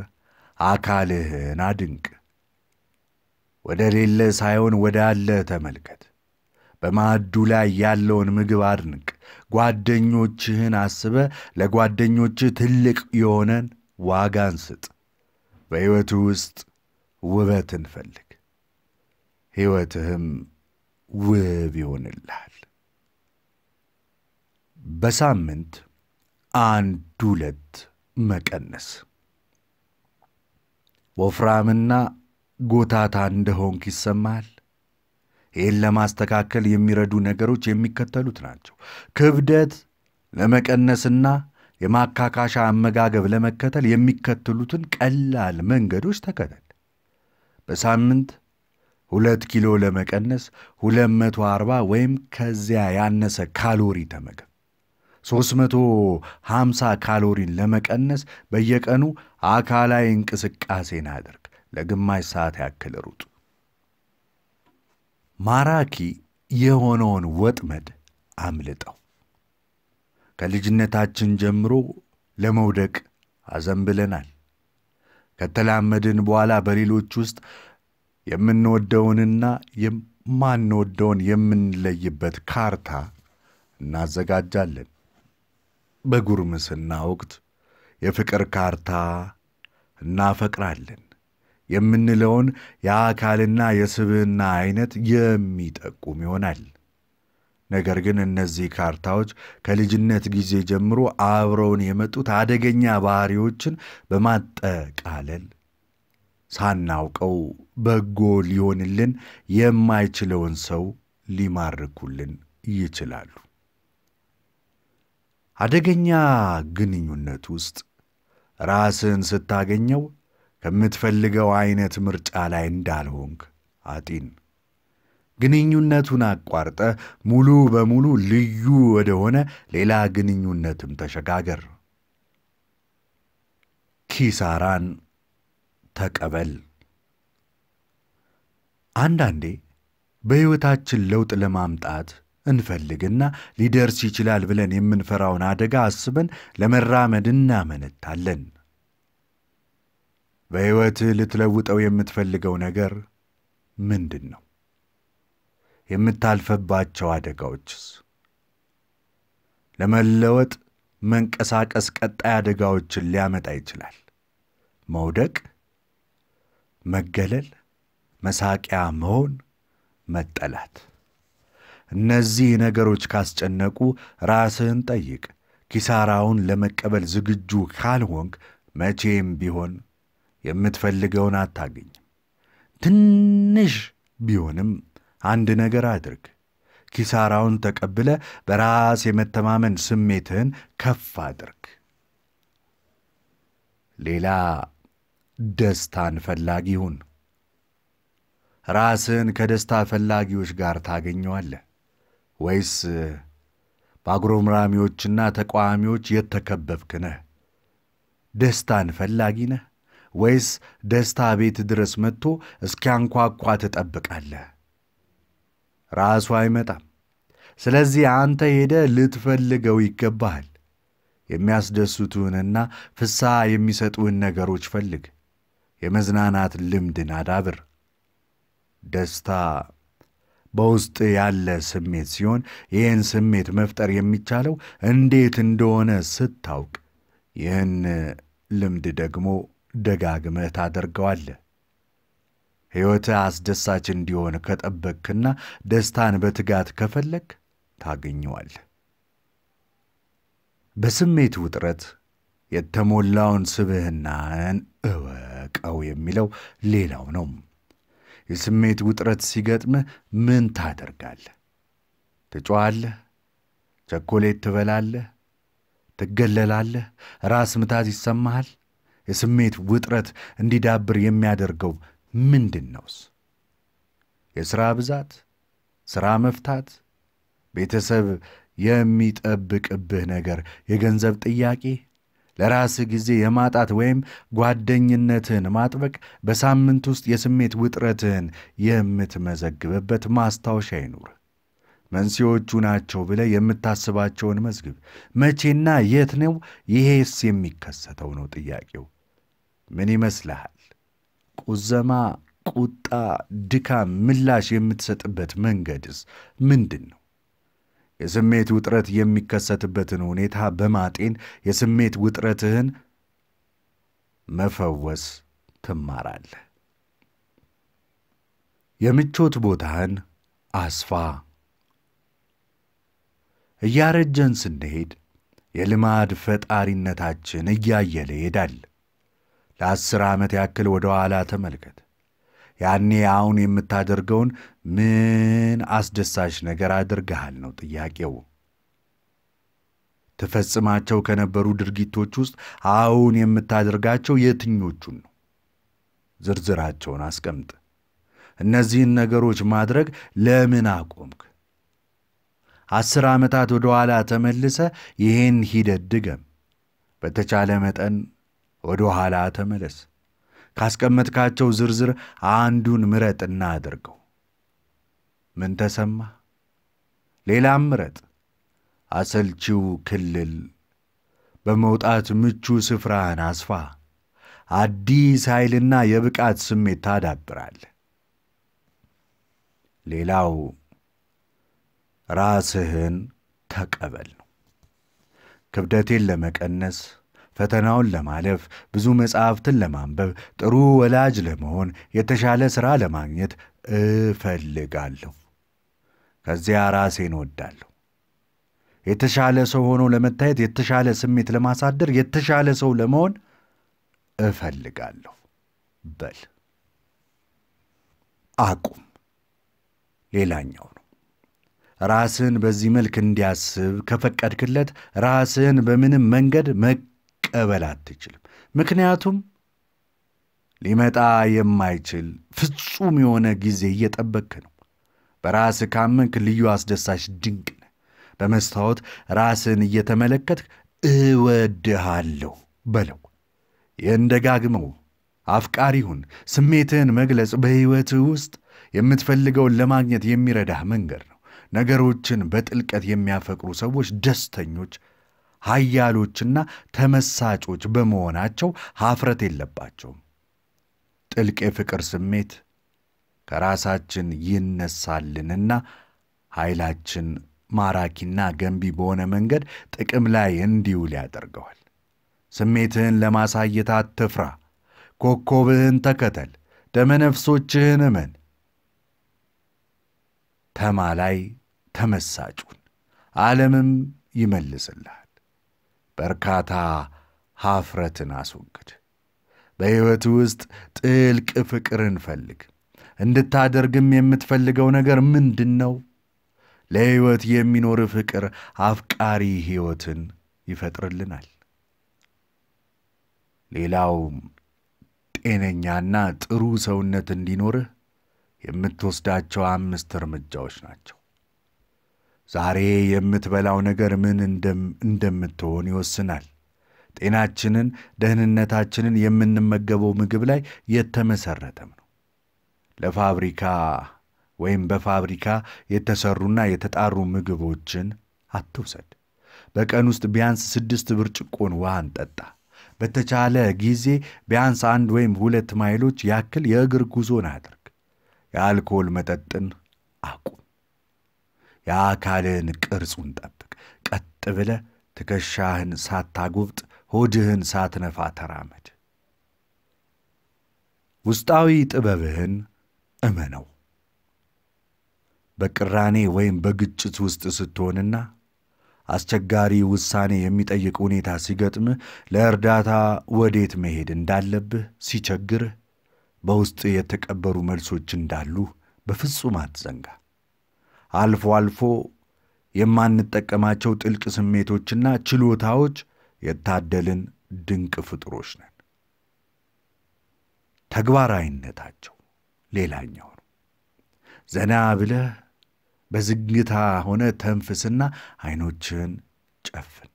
አካልህን አድንቅ። ወደ ሌለ ሳይሆን ወደ አለ ተመልከት። በማዕዱ ላይ ያለውን ምግብ አድንቅ። ጓደኞችህን አስበ ለጓደኞችህ ትልቅ የሆነን ዋጋን ስጥ። በሕይወቱ ውስጥ ውበትን ፈልግ፣ ሕይወትህም ውብ ይሆንልሃል። በሳምንት አንድ ሁለት መቀነስ። ወፍራምና ጎታታ እንደሆንክ ይሰማሃል። ይህን ለማስተካከል የሚረዱ ነገሮች የሚከተሉት ናቸው። ክብደት ለመቀነስና የማካካሻ አመጋገብ ለመከተል የሚከተሉትን ቀላል መንገዶች ተከተል። በሳምንት ሁለት ኪሎ ለመቀነስ 240 ወይም ከዚያ ያነሰ ካሎሪ ተመገብ። 350 ካሎሪን ለመቀነስ በየቀኑ አካላዊ እንቅስቃሴን አድርግ። ለግማሽ ሰዓት ያክል ሩጥ። ማራኪ የሆነውን ወጥመድ አምልጠው። ከልጅነታችን ጀምሮ ለመውደቅ አዘንብለናል። ከተላመድን በኋላ በሌሎች ውስጥ የምንወደውንና የማንወደውን የምንለይበት ካርታ እናዘጋጃለን። በጉርምስና ወቅት የፍቅር ካርታ እናፈቅራለን የምንለውን የአካልና የስብዕና አይነት የሚጠቁም ይሆናል። ነገር ግን እነዚህ ካርታዎች ከልጅነት ጊዜ ጀምሮ አብረውን የመጡት አደገኛ ባህሪዎችን በማጠቃለል ሳናውቀው በጎ ሊሆንልን የማይችለውን ሰው ሊማርኩልን ይችላሉ። አደገኛ ግንኙነት ውስጥ ራስን ስታገኘው ከምትፈልገው አይነት ምርጫ ላይ እንዳልሆንክ አጢን። ግንኙነቱን አቋርጠ ሙሉ በሙሉ ልዩ ወደሆነ ሌላ ግንኙነትም ተሸጋገር። ኪሳራን ተቀበል። አንዳንዴ በሕይወታችን ለውጥ ለማምጣት እንፈልግና ሊደርስ ይችላል ብለን የምንፈራውን አደጋ አስበን ለመራመድ እናመነታለን። በሕይወትህ ልትለውጠው የምትፈልገው ነገር ምንድን ነው? የምታልፈባቸው አደጋዎችስ? ለመለወጥ መንቀሳቀስ ቀጣይ አደጋዎችን ሊያመጣ ይችላል። መውደቅ፣ መገለል፣ መሳቂያ መሆን፣ መጠላት እነዚህ ነገሮች ካስጨነቁ ራስህን ጠይቅ። ኪሳራውን ለመቀበል ዝግጁ ካልሆንክ መቼም ቢሆን የምትፈልገውን አታገኝም። ትንሽ ቢሆንም አንድ ነገር አድርግ። ኪሳራውን ተቀብለ በራስ የመተማመን ስሜትህን ከፍ አድርግ። ሌላ ደስታን ፈላጊ ሁን። ራስን ከደስታ ፈላጊዎች ጋር ታገኘዋለህ። ወይስ በአጉረምራሚዎችና ተቃዋሚዎች የተከበብክ ነህ? ደስታን ፈላጊ ነህ ወይስ ደስታ ቤት ድረስ መጥቶ እስኪያንኳኳ ትጠብቃለህ? ራሱ አይመጣም። ስለዚህ አንተ ሄደ ልትፈልገው ይገባሃል። የሚያስደስቱህንና ፍሳ የሚሰጡህን ነገሮች ፈልግ። የመዝናናት ልምድን አዳብር። ደስታ በውስጥ ያለ ስሜት ሲሆን ይህን ስሜት መፍጠር የሚቻለው እንዴት እንደሆነ ስታውቅ፣ ይህን ልምድ ደግሞ ደጋግመህ ታደርገዋለህ። ሕይወት አስደሳች እንዲሆን ከጠበቅክና ደስታን በትጋት ከፈለግ ታገኘዋል። በስሜት ውጥረት የተሞላውን ስብዕናህን እወቀው የሚለው ሌላው ነው። የስሜት ውጥረት ሲገጥም ምን ታደርጋለህ? ትጮኻለህ? ቸኮሌት ትበላለህ? ትገለላለህ? ራስ ምታት ይሰማሃል? የስሜት ውጥረት እንዲዳብር የሚያደርገው ምንድን ነውስ? የሥራ ብዛት? ሥራ መፍታት? ቤተሰብ የሚጠብቅብህ ነገር? የገንዘብ ጥያቄ? ለራስህ ጊዜ የማጣት ወይም ጓደኝነትን ማጥበቅ በሳምንት ውስጥ የስሜት ውጥረትህን የምትመዘግብበት ማስታወሻ ይኑር። መንስኤዎቹ ናቸው ብለህ የምታስባቸውን መዝግብ። መቼና የት ነው ይሄስ የሚከሰተው ነው ጥያቄው። ምን ይመስልሃል? ቁዘማ፣ ቁጣ፣ ድካም ምላሽ የምትሰጥበት መንገድስ ምንድን ነው? የስሜት ውጥረት የሚከሰትበትን ሁኔታ በማጤን የስሜት ውጥረትህን መፈወስ ትማራለህ። የምቾት ቦታህን አስፋ። እያረጀን ስንሄድ የልማድ ፈጣሪነታችን እያየለ ይሄዳል። ለአስር ዓመት ያክል ወደ ኋላ ተመልከት። ያኔ አሁን የምታደርገውን ምን አስደሳች ነገር አድርገሃል ነው ጥያቄው። ትፈጽማቸው ከነበሩ ድርጊቶች ውስጥ አሁን የምታደርጋቸው የትኞቹን ነው? ዝርዝራቸውን አስቀምጥ። እነዚህን ነገሮች ማድረግ ለምን አቆምክ? አስር ዓመታት ወደ ኋላ ተመልሰ ይህን ሂደት ድገም። በተቻለ መጠን ወደ ኋላ ተመለስ። ካስቀመጥካቸው ዝርዝር አንዱን ምረጥና አድርገው። ምን ተሰማ? ሌላም ምረጥ። አሰልቺው ክልል በመውጣት ምቹ ስፍራህን አስፋ። አዲስ ኃይልና የብቃት ስሜት ታዳብራል። ሌላው ራስህን ተቀበል ነው። ክብደቴን ለመቀነስ ፈተናውን ለማለፍ ብዙ መጽሐፍትን ለማንበብ ጥሩ ወላጅ ለመሆን የተሻለ ሥራ ለማግኘት እፈልጋለሁ። ከዚያ ራሴን ወዳለሁ። የተሻለ ሰው ሆኖ ለመታየት፣ የተሻለ ስሜት ለማሳደር፣ የተሻለ ሰው ለመሆን እፈልጋለሁ በል። አቁም ሌላኛው ነው። ራስን በዚህ መልክ እንዲያስብ ከፈቀድክለት ራስን በምንም መንገድ መ መቀበል አትችልም። ምክንያቱም ሊመጣ የማይችል ፍጹም የሆነ ጊዜ እየጠበክ ነው። በራስ ካመንክ ልዩ አስደሳች ድንቅ ነ በመስታወት ራስን እየተመለከትክ እወድሃለሁ በለው። ይህን ደጋግመው። አፍቃሪ ሁን። ስሜትህን መግለጽ በሕይወትህ ውስጥ የምትፈልገውን ለማግኘት የሚረዳህ መንገድ ነው። ነገሮችን በጥልቀት የሚያፈቅሩ ሰዎች ደስተኞች ኃያሎችና ተመሳጮች በመሆናቸው ሀፍረት የለባቸውም። ጥልቅ የፍቅር ስሜት ከራሳችን ይነሳልንና ኃይላችን ማራኪና ገንቢ በሆነ መንገድ ጥቅም ላይ እንዲውል ያደርገዋል። ስሜትህን ለማሳየት አትፍራ። ኮከብህን ተከተል፣ ደመነፍሶችህን እመን። ተማላይ ተመሳጩን ዓለምም ይመልስልሃል። በርካታ ሐፍረትን አስወግድ። በሕይወት ውስጥ ጥልቅ ፍቅርን ፈልግ። እንድታደርግም የምትፈልገው ነገር ምንድን ነው? ለሕይወት የሚኖር ፍቅር አፍቃሪ ሕይወትን ይፈጥርልናል። ሌላው ጤነኛና ጥሩ ሰውነት እንዲኖርህ የምትወስዳቸው አምስት እርምጃዎች ናቸው። ዛሬ የምትበላው ነገር ምን እንደምትሆን ይወስናል። ጤናችንን፣ ደህንነታችንን የምንመገበው ምግብ ላይ የተመሠረተም ነው። ለፋብሪካ ወይም በፋብሪካ የተሰሩና የተጣሩ ምግቦችን አትውሰድ። በቀን ውስጥ ቢያንስ ስድስት ብርጭቆን ውሃን ጠጣ። በተቻለ ጊዜ ቢያንስ አንድ ወይም ሁለት ማይሎች ያክል የእግር ጉዞን አድርግ። የአልኮል መጠጥን አቁም። የአካልህን ቅርጹን ጠብቅ። ቀጥ ብለ ትከሻህን ሳታጎብጥ፣ ሆድህን ሳትነፋ ተራመድ። ውስጣዊ ጥበብህን እመነው። በቅራኔ ወይም በግጭት ውስጥ ስትሆንና አስቸጋሪ ውሳኔ የሚጠይቅ ሁኔታ ሲገጥምህ፣ ለእርዳታ ወዴት መሄድ እንዳለብህ ሲቸግርህ፣ በውስጥ የተቀበሩ መልሶች እንዳሉ በፍጹም አትዘንጋ። አልፎ አልፎ የማንጠቀማቸው ጥልቅ ስሜቶችና ችሎታዎች የታደልን ድንቅ ፍጥሮች ነን። ተግባራዊነታቸው ሌላኛው ነው። ዘና ብለህ በዝግታ ሆነ ተንፍስና አይኖችን ጨፍን።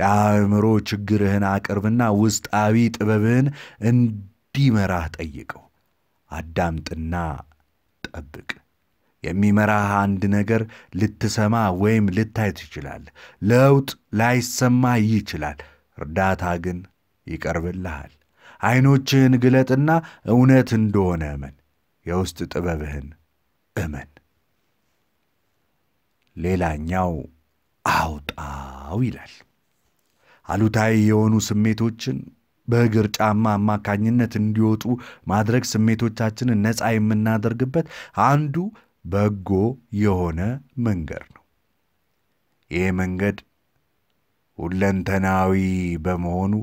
ለአእምሮ ችግርህን አቅርብና ውስጣዊ ጥበብህን እንዲመራህ ጠይቀው። አዳምጥና ጠብቅ። የሚመራህ አንድ ነገር ልትሰማ ወይም ልታይ ትችላለህ። ለውጥ ላይሰማ ይችላል። እርዳታ ግን ይቀርብልሃል። ዐይኖችህን ግለጥና እውነት እንደሆነ እመን። የውስጥ ጥበብህን እመን። ሌላኛው አውጣው ይላል። አሉታዊ የሆኑ ስሜቶችን በእግር ጫማ አማካኝነት እንዲወጡ ማድረግ ስሜቶቻችንን ነፃ የምናደርግበት አንዱ በጎ የሆነ መንገድ ነው። ይህ መንገድ ሁለንተናዊ በመሆኑ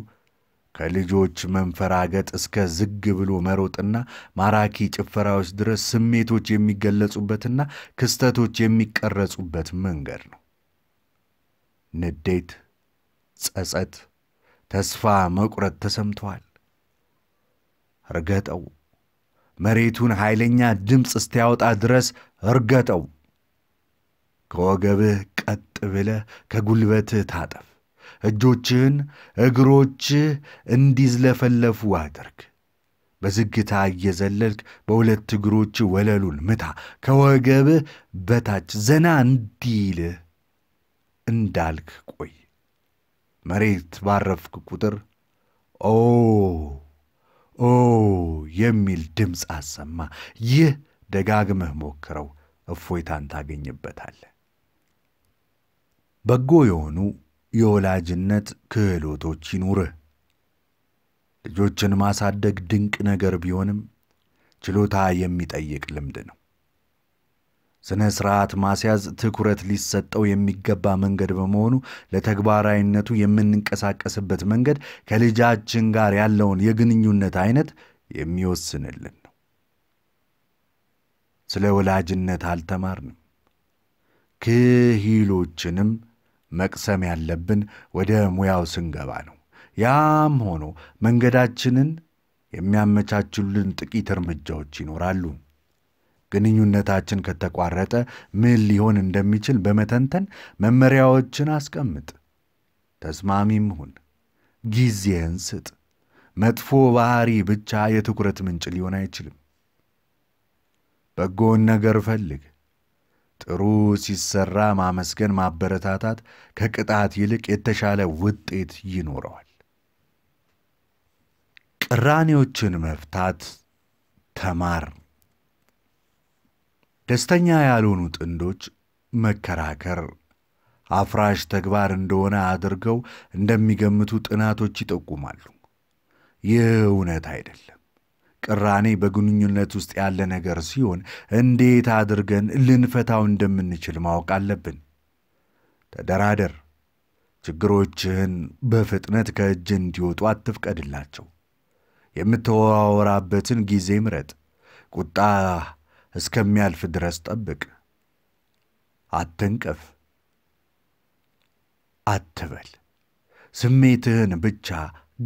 ከልጆች መንፈራገጥ እስከ ዝግ ብሎ መሮጥና ማራኪ ጭፈራዎች ድረስ ስሜቶች የሚገለጹበትና ክስተቶች የሚቀረጹበት መንገድ ነው። ንዴት፣ ጸጸት፣ ተስፋ መቁረጥ ተሰምተዋል። እርገጠው መሬቱን ኃይለኛ ድምፅ እስኪያወጣ ድረስ እርገጠው። ከወገብህ ቀጥ ብለህ ከጉልበትህ ታጠፍ። እጆችህን እግሮችህ እንዲዝለፈለፉ አድርግ። በዝግታ እየዘለልክ በሁለት እግሮች ወለሉን ምታ። ከወገብህ በታች ዘና እንዲልህ እንዳልክ ቆይ። መሬት ባረፍክ ቁጥር ኦ ኦ የሚል ድምፅ አሰማ። ይህ ደጋግመህ ሞክረው፣ እፎይታን ታገኝበታለህ። በጎ የሆኑ የወላጅነት ክህሎቶች ይኑርህ። ልጆችን ማሳደግ ድንቅ ነገር ቢሆንም ችሎታ የሚጠይቅ ልምድ ነው። ስነ ስርዓት ማስያዝ ትኩረት ሊሰጠው የሚገባ መንገድ በመሆኑ ለተግባራዊነቱ የምንንቀሳቀስበት መንገድ ከልጃችን ጋር ያለውን የግንኙነት አይነት የሚወስንልን ነው። ስለ ወላጅነት አልተማርንም። ክሂሎችንም መቅሰም ያለብን ወደ ሙያው ስንገባ ነው። ያም ሆኖ መንገዳችንን የሚያመቻችሉን ጥቂት እርምጃዎች ይኖራሉ። ግንኙነታችን ከተቋረጠ ምን ሊሆን እንደሚችል በመተንተን መመሪያዎችን አስቀምጥ። ተስማሚም ሁን። ጊዜን ስጥ። መጥፎ ባህሪ ብቻ የትኩረት ምንጭ ሊሆን አይችልም። በጎን ነገር ፈልግ። ጥሩ ሲሰራ ማመስገን፣ ማበረታታት ከቅጣት ይልቅ የተሻለ ውጤት ይኖረዋል። ቅራኔዎችን መፍታት ተማር ደስተኛ ያልሆኑ ጥንዶች መከራከር አፍራሽ ተግባር እንደሆነ አድርገው እንደሚገምቱ ጥናቶች ይጠቁማሉ። ይህ እውነት አይደለም። ቅራኔ በግንኙነት ውስጥ ያለ ነገር ሲሆን እንዴት አድርገን ልንፈታው እንደምንችል ማወቅ አለብን። ተደራደር። ችግሮችህን በፍጥነት ከእጅ እንዲወጡ አትፍቀድላቸው። የምትወራወራበትን ጊዜ ምረጥ። ቁጣ እስከሚያልፍ ድረስ ጠብቅ። አትንቅፍ! አትበል። ስሜትህን ብቻ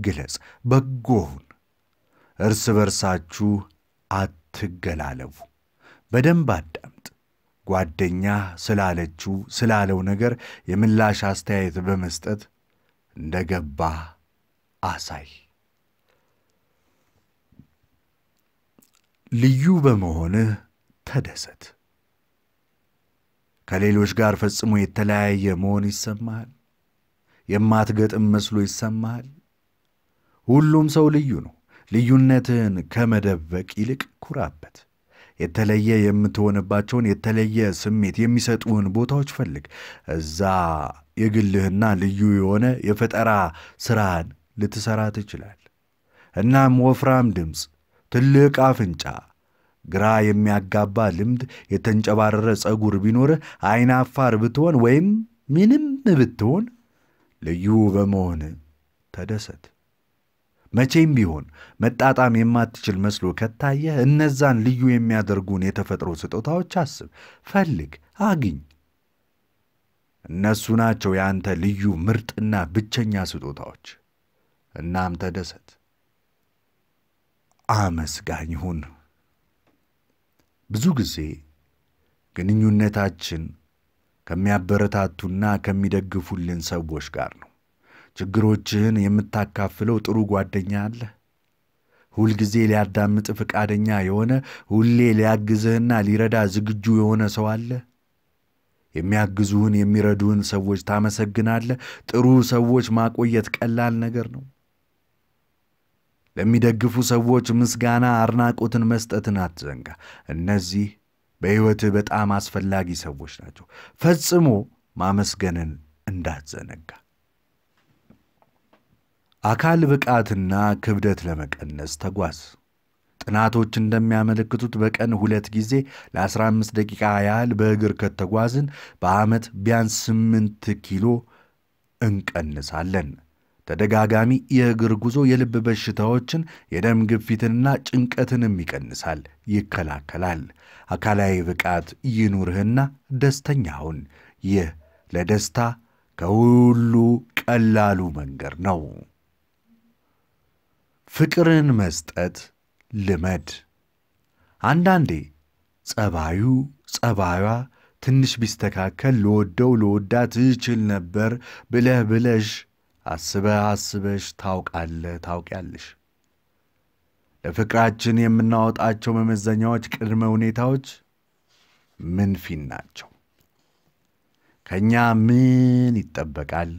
ግለጽ። በጎሁን እርስ በርሳችሁ አትገላለቡ። በደንብ አዳምጥ። ጓደኛ ስላለችው ስላለው ነገር የምላሽ አስተያየት በመስጠት እንደ ገባ አሳይ። ልዩ በመሆንህ ተደሰት። ከሌሎች ጋር ፈጽሞ የተለያየ መሆን ይሰማሃል። የማትገጥም መስሎ ይሰማሃል። ሁሉም ሰው ልዩ ነው። ልዩነትህን ከመደበቅ ይልቅ ኩራበት። የተለየ የምትሆንባቸውን የተለየ ስሜት የሚሰጡህን ቦታዎች ፈልግ። እዛ የግልህና ልዩ የሆነ የፈጠራ ስራን ልትሰራ ትችላል። እናም ወፍራም ድምፅ፣ ትልቅ አፍንጫ፣ ግራ የሚያጋባ ልምድ፣ የተንጨባረረ ጸጉር ቢኖርህ፣ አይን አፋር ብትሆን ወይም ምንም ብትሆን ልዩ በመሆን ተደሰት። መቼም ቢሆን መጣጣም የማትችል መስሎ ከታየህ እነዛን ልዩ የሚያደርጉን የተፈጥሮ ስጦታዎች አስብ፣ ፈልግ፣ አግኝ። እነሱ ናቸው የአንተ ልዩ ምርጥና ብቸኛ ስጦታዎች። እናም ተደሰት፣ አመስጋኝ ሁን። ብዙ ጊዜ ግንኙነታችን ከሚያበረታቱና ከሚደግፉልን ሰዎች ጋር ነው። ችግሮችህን የምታካፍለው ጥሩ ጓደኛ አለህ። ሁልጊዜ ሊያዳምጥ ፈቃደኛ የሆነ ሁሌ ሊያግዝህና ሊረዳ ዝግጁ የሆነ ሰው አለ። የሚያግዙህን የሚረዱህን ሰዎች ታመሰግናለህ። ጥሩ ሰዎች ማቆየት ቀላል ነገር ነው። ለሚደግፉ ሰዎች ምስጋና፣ አድናቆትን መስጠትን አትዘንጋ። እነዚህ በሕይወትህ በጣም አስፈላጊ ሰዎች ናቸው። ፈጽሞ ማመስገንን እንዳትዘነጋ። አካል ብቃትና ክብደት ለመቀነስ ተጓዝ። ጥናቶች እንደሚያመለክቱት በቀን ሁለት ጊዜ ለ15 ደቂቃ ያህል በእግር ከተጓዝን በዓመት ቢያንስ 8 ኪሎ እንቀንሳለን። ተደጋጋሚ የእግር ጉዞ የልብ በሽታዎችን፣ የደም ግፊትንና ጭንቀትንም ይቀንሳል፣ ይከላከላል። አካላዊ ብቃት ይኑርህና ደስተኛ ሁን። ይህ ለደስታ ከሁሉ ቀላሉ መንገድ ነው። ፍቅርን መስጠት ልመድ። አንዳንዴ ጸባዩ ጸባዩዋ ትንሽ ቢስተካከል ልወደው ልወዳት እችል ነበር ብለህ ብለሽ አስበህ አስበሽ ታውቃለህ ታውቂያለሽ። ለፍቅራችን የምናወጣቸው መመዘኛዎች፣ ቅድመ ሁኔታዎች ምንፊን ናቸው። ከእኛ ምን ይጠበቃል?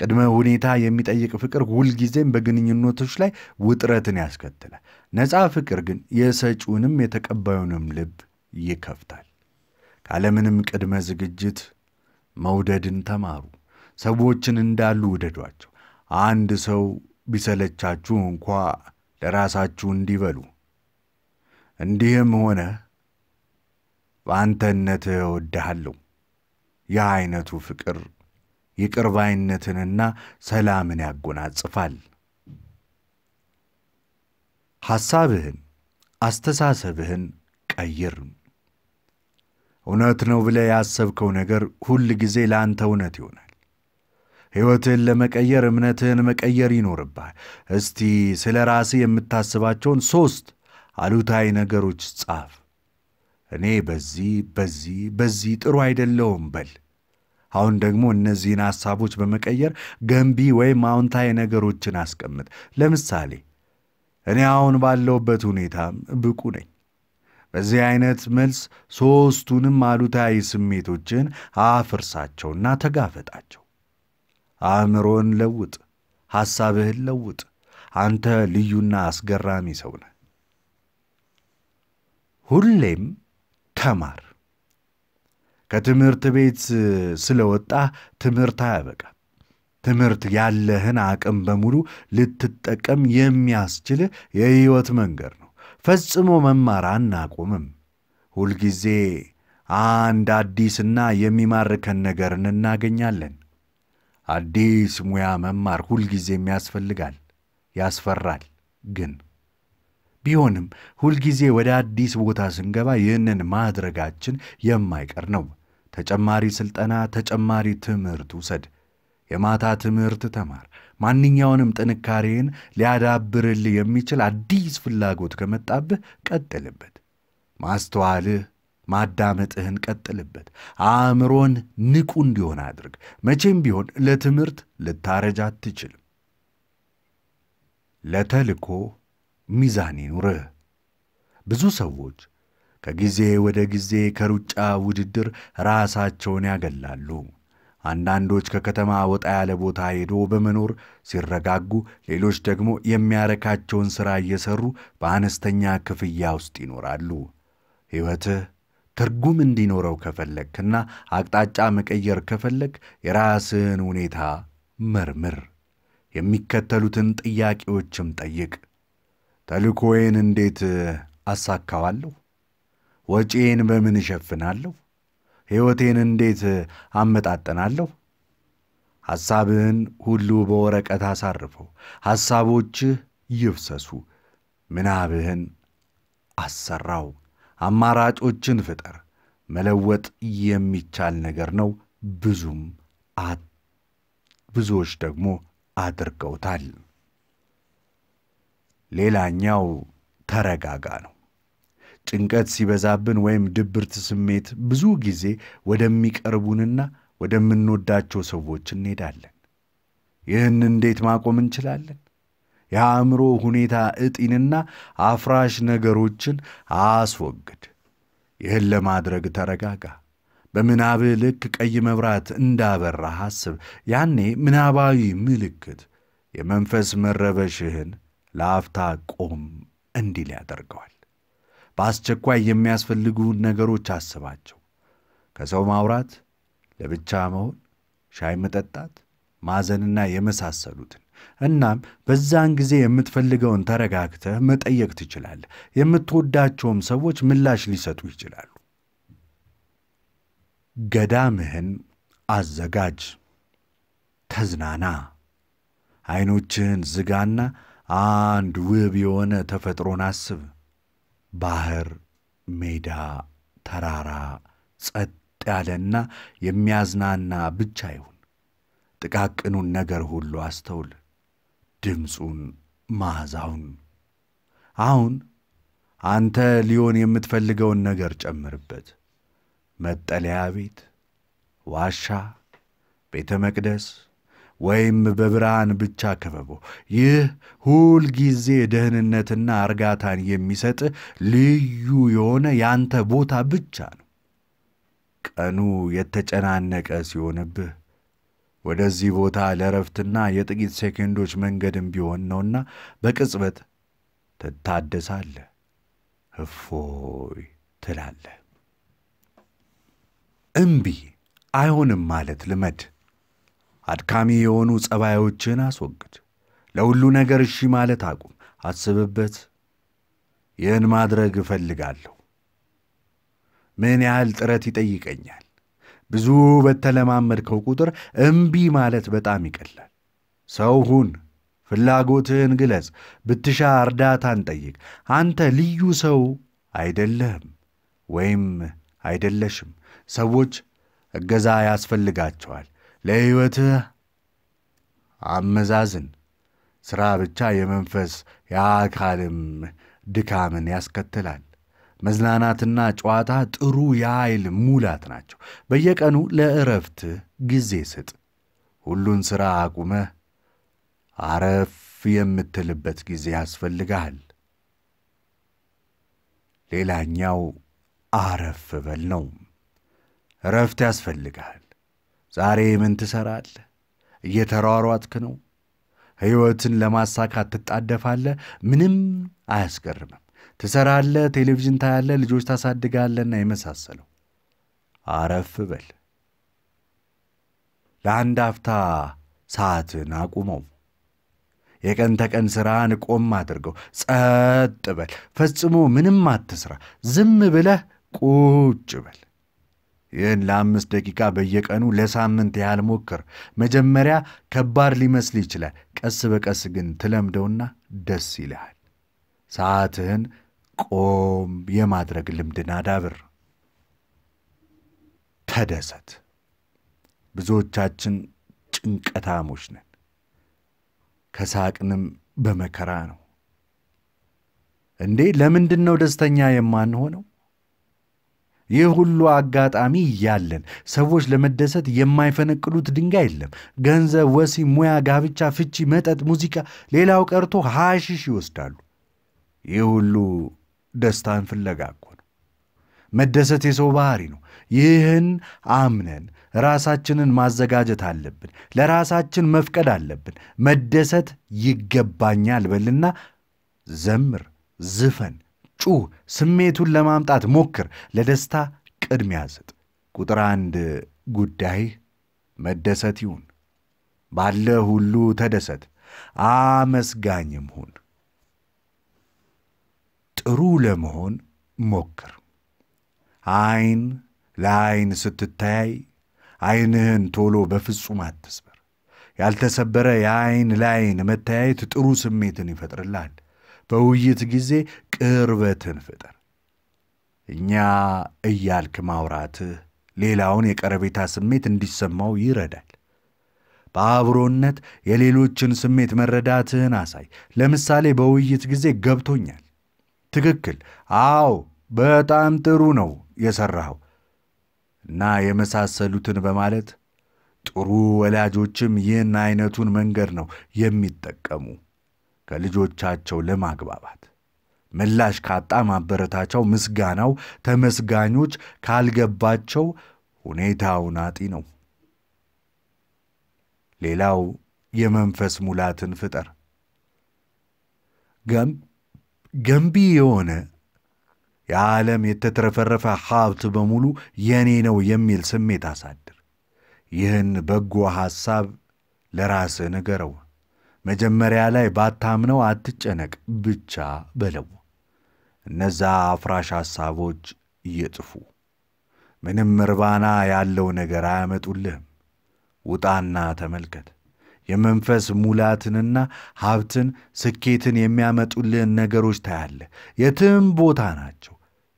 ቅድመ ሁኔታ የሚጠይቅ ፍቅር ሁልጊዜም በግንኙነቶች ላይ ውጥረትን ያስከትላል። ነፃ ፍቅር ግን የሰጪውንም የተቀባዩንም ልብ ይከፍታል። ካለምንም ቅድመ ዝግጅት መውደድን ተማሩ። ሰዎችን እንዳሉ ውደዷቸው። አንድ ሰው ቢሰለቻችሁ እንኳ ለራሳችሁ እንዲበሉ እንዲህም ሆነ በአንተነት እወድሃለሁ። ይህ ዐይነቱ ፍቅር ይቅርባይነትንና ሰላምን ያጎናጽፋል። ሐሳብህን አስተሳሰብህን ቀይር። እውነት ነው ብለህ ያሰብከው ነገር ሁል ጊዜ ለአንተ እውነት ይሆናል። ሕይወትህን ለመቀየር እምነትህን መቀየር ይኖርብሃል። እስቲ ስለ ራስህ የምታስባቸውን ሦስት አሉታዊ ነገሮች ጻፍ። እኔ በዚህ በዚህ በዚህ ጥሩ አይደለውም በል። አሁን ደግሞ እነዚህን ሐሳቦች በመቀየር ገንቢ ወይም አዎንታዊ ነገሮችን አስቀምጥ። ለምሳሌ እኔ አሁን ባለውበት ሁኔታም ብቁ ነኝ። በዚህ አይነት መልስ ሦስቱንም አሉታዊ ስሜቶችን አፍርሳቸውና ተጋፈጣቸው። አእምሮን ለውጥ፣ ሐሳብህን ለውጥ። አንተ ልዩና አስገራሚ ሰው ነህ። ሁሌም ተማር። ከትምህርት ቤት ስለወጣ ትምህርት አያበቃ። ትምህርት ያለህን አቅም በሙሉ ልትጠቀም የሚያስችል የህይወት መንገድ ነው። ፈጽሞ መማር አናቆምም። ሁልጊዜ አንድ አዲስና የሚማርከን ነገር እናገኛለን። አዲስ ሙያ መማር ሁልጊዜም ያስፈልጋል፣ ያስፈራል። ግን ቢሆንም ሁልጊዜ ወደ አዲስ ቦታ ስንገባ ይህንን ማድረጋችን የማይቀር ነው። ተጨማሪ ስልጠና፣ ተጨማሪ ትምህርት ውሰድ። የማታ ትምህርት ተማር። ማንኛውንም ጥንካሬን ሊያዳብርልህ የሚችል አዲስ ፍላጎት ከመጣብህ ቀጥልበት። ማስተዋልህ ማዳመጥህን ቀጥልበት። አእምሮን ንቁ እንዲሆን አድርግ። መቼም ቢሆን ለትምህርት ልታረጅ አትችልም። ለተልኮ ሚዛን ይኑርህ። ብዙ ሰዎች ከጊዜ ወደ ጊዜ ከሩጫ ውድድር ራሳቸውን ያገላሉ። አንዳንዶች ከከተማ ወጣ ያለ ቦታ ሄዶ በመኖር ሲረጋጉ፣ ሌሎች ደግሞ የሚያረካቸውን ሥራ እየሠሩ በአነስተኛ ክፍያ ውስጥ ይኖራሉ። ሕይወትህ ትርጉም እንዲኖረው ከፈለግክና አቅጣጫ መቀየር ከፈለግ የራስህን ሁኔታ መርምር፣ የሚከተሉትን ጥያቄዎችም ጠይቅ። ተልኮዬን እንዴት አሳካዋለሁ? ወጪዬን በምን እሸፍናለሁ? ሕይወቴን እንዴት አመጣጠናለሁ? ሐሳብህን ሁሉ በወረቀት አሳርፈው። ሐሳቦችህ ይፍሰሱ። ምናብህን አሰራው። አማራጮችን ፍጠር። መለወጥ የሚቻል ነገር ነው። ብዙም ብዙዎች ደግሞ አድርገውታል። ሌላኛው ተረጋጋ ነው። ጭንቀት ሲበዛብን ወይም ድብርት ስሜት ብዙ ጊዜ ወደሚቀርቡንና ወደምንወዳቸው ሰዎች እንሄዳለን። ይህን እንዴት ማቆም እንችላለን? የአእምሮ ሁኔታ እጢንና አፍራሽ ነገሮችን አስወግድ። ይህን ለማድረግ ተረጋጋ። በምናብህ ልክ ቀይ መብራት እንዳበራ አስብ። ያኔ ምናባዊ ምልክት የመንፈስ መረበሽህን ለአፍታ ቆም እንዲል ያደርገዋል። በአስቸኳይ የሚያስፈልጉን ነገሮች አስባቸው። ከሰው ማውራት፣ ለብቻ መሆን፣ ሻይ መጠጣት፣ ማዘንና የመሳሰሉትን እናም በዛን ጊዜ የምትፈልገውን ተረጋግተህ መጠየቅ ትችላለህ። የምትወዳቸውም ሰዎች ምላሽ ሊሰጡ ይችላሉ። ገዳምህን አዘጋጅ፣ ተዝናና፣ ዐይኖችህን ዝጋና አንድ ውብ የሆነ ተፈጥሮን አስብ። ባህር፣ ሜዳ፣ ተራራ፣ ጸጥ ያለና የሚያዝናና ብቻ ይሁን። ጥቃቅኑን ነገር ሁሉ አስተውል። ድምፁን፣ መዓዛውን። አሁን አንተ ሊሆን የምትፈልገውን ነገር ጨምርበት። መጠለያ ቤት፣ ዋሻ፣ ቤተ መቅደስ ወይም በብርሃን ብቻ ከበቦ። ይህ ሁል ጊዜ ደህንነትና እርጋታን የሚሰጥ ልዩ የሆነ ያንተ ቦታ ብቻ ነው። ቀኑ የተጨናነቀ ሲሆንብህ ወደዚህ ቦታ ለረፍትና የጥቂት ሴኬንዶች መንገድም ቢሆን ነውና በቅጽበት ትታደሳለ፣ እፎይ ትላለ። እምቢ አይሆንም ማለት ልመድ። አድካሚ የሆኑ ጸባዮችን አስወግድ። ለሁሉ ነገር እሺ ማለት አቁም። አስብበት። ይህን ማድረግ እፈልጋለሁ። ምን ያህል ጥረት ይጠይቀኛል? ብዙ በተለማመድከው ቁጥር እምቢ ማለት በጣም ይቀላል። ሰው ሁን፣ ፍላጎትህን ግለጽ፣ ብትሻ እርዳታን ጠይቅ። አንተ ልዩ ሰው አይደለህም ወይም አይደለሽም። ሰዎች እገዛ ያስፈልጋቸዋል። ለሕይወትህ አመዛዝን። ሥራ ብቻ የመንፈስ የአካልም ድካምን ያስከትላል። መዝናናትና ጨዋታ ጥሩ የኃይል ሙላት ናቸው። በየቀኑ ለእረፍት ጊዜ ስጥ። ሁሉን ሥራ አቁመህ አረፍ የምትልበት ጊዜ ያስፈልግሃል። ሌላኛው አረፍ በል ነው። እረፍት ያስፈልግሃል። ዛሬ ምን ትሠራለህ? እየተሯሯጥክ ነው? ሕይወትን ለማሳካት ትጣደፋለህ? ምንም አያስገርምም። ትሰራለ፣ ቴሌቪዥን ታያለ፣ ልጆች ታሳድጋለና የመሳሰለው። አረፍ በል። ለአንድ አፍታ ሰዓትን አቁመው። የቀን ተቀን ሥራን ቆም አድርገው። ጸጥ በል። ፈጽሞ ምንም አትስራ። ዝም ብለህ ቁጭ በል። ይህን ለአምስት ደቂቃ በየቀኑ ለሳምንት ያህል ሞክር። መጀመሪያ ከባድ ሊመስል ይችላል። ቀስ በቀስ ግን ትለምደውና ደስ ይልሃል። ሰዓትህን ቆም የማድረግ ልምድን አዳብር። ተደሰት። ብዙዎቻችን ጭንቀታሞች ነን። ከሳቅንም በመከራ ነው። እንዴ ለምንድን ነው ደስተኛ የማንሆነው? ይህ ሁሉ አጋጣሚ እያለን ሰዎች ለመደሰት የማይፈነቅሉት ድንጋይ የለም። ገንዘብ፣ ወሲ ሙያ፣ ጋብቻ፣ ፍቺ፣ መጠጥ፣ ሙዚቃ፣ ሌላው ቀርቶ ሀሽሽ ይወስዳሉ። ይህ ሁሉ ደስታን ፍለጋ እኮ ነው። መደሰት የሰው ባህሪ ነው። ይህን አምነን ራሳችንን ማዘጋጀት አለብን። ለራሳችን መፍቀድ አለብን። መደሰት ይገባኛል በልና ዘምር፣ ዝፈን፣ ጩህ፣ ስሜቱን ለማምጣት ሞክር። ለደስታ ቅድሚያ ስጥ። ቁጥር አንድ ጉዳይ መደሰት ይሁን። ባለ ሁሉ ተደሰት፣ አመስጋኝም ሁን። ጥሩ ለመሆን ሞክር። ዐይን ለዐይን ስትታያይ ዐይንህን ቶሎ በፍጹም አትስበር። ያልተሰበረ የዐይን ለዐይን መተያየት ጥሩ ስሜትን ይፈጥርልሃል። በውይይት ጊዜ ቅርበትን ፍጠር። እኛ እያልክ ማውራትህ ሌላውን የቀረቤታ ስሜት እንዲሰማው ይረዳል። በአብሮነት የሌሎችን ስሜት መረዳትህን አሳይ። ለምሳሌ በውይይት ጊዜ ገብቶኛል ትክክል። አዎ፣ በጣም ጥሩ ነው የሠራኸው እና የመሳሰሉትን በማለት ጥሩ ወላጆችም ይህን አይነቱን መንገድ ነው የሚጠቀሙ ከልጆቻቸው ለማግባባት። ምላሽ ካጣ ማበረታቻው ምስጋናው፣ ተመስጋኞች፣ ካልገባቸው ሁኔታውን አጢ ነው። ሌላው የመንፈስ ሙላትን ፍጠር ገም ገንቢ የሆነ የዓለም የተትረፈረፈ ሀብት በሙሉ የኔ ነው የሚል ስሜት አሳድር። ይህን በጎ ሐሳብ ለራስ ንገረው። መጀመሪያ ላይ ባታምነው አትጨነቅ፣ ብቻ በለው። እነዛ አፍራሽ ሐሳቦች ይጥፉ። ምንም እርባና ያለው ነገር አያመጡልህም። ውጣና ተመልከት። የመንፈስ ሙላትንና ሀብትን፣ ስኬትን የሚያመጡልን ነገሮች ታያለ። የትም ቦታ ናቸው።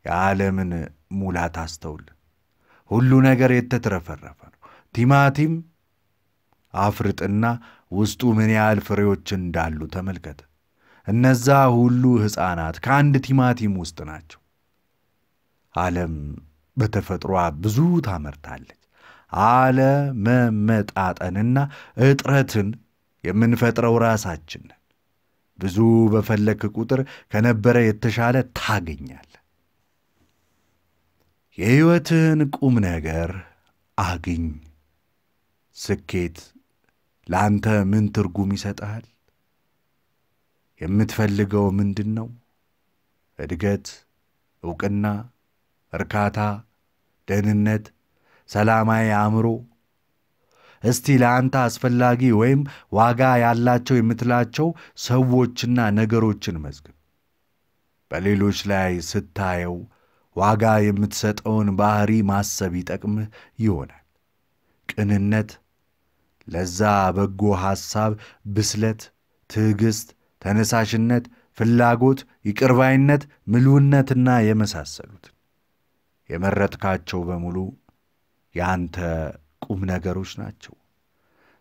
የዓለምን ሙላት አስተውል። ሁሉ ነገር የተትረፈረፈ ነው። ቲማቲም አፍርጥና ውስጡ ምን ያህል ፍሬዎች እንዳሉ ተመልከት። እነዛ ሁሉ ሕፃናት ከአንድ ቲማቲም ውስጥ ናቸው። ዓለም በተፈጥሯ ብዙ ታመርታለች። አለመመጣጠንና እጥረትን የምንፈጥረው ራሳችን ብዙ በፈለክ ቁጥር ከነበረ የተሻለ ታገኛል። የሕይወትን ቁም ነገር አግኝ። ስኬት ለአንተ ምን ትርጉም ይሰጠሃል? የምትፈልገው ምንድን ነው? እድገት፣ ዕውቅና፣ እርካታ፣ ደህንነት፣ ሰላማዊ አእምሮ እስቲ ለአንተ አስፈላጊ ወይም ዋጋ ያላቸው የምትላቸው ሰዎችና ነገሮችን መዝግብ። በሌሎች ላይ ስታየው ዋጋ የምትሰጠውን ባህሪ ማሰብ ይጠቅምህ ይሆናል። ቅንነት፣ ለዛ በጎ ሐሳብ፣ ብስለት፣ ትዕግሥት፣ ተነሳሽነት፣ ፍላጎት፣ ይቅርባይነት፣ ምሉዕነትና የመሳሰሉትን የመረጥካቸው በሙሉ የአንተ ቁም ነገሮች ናቸው።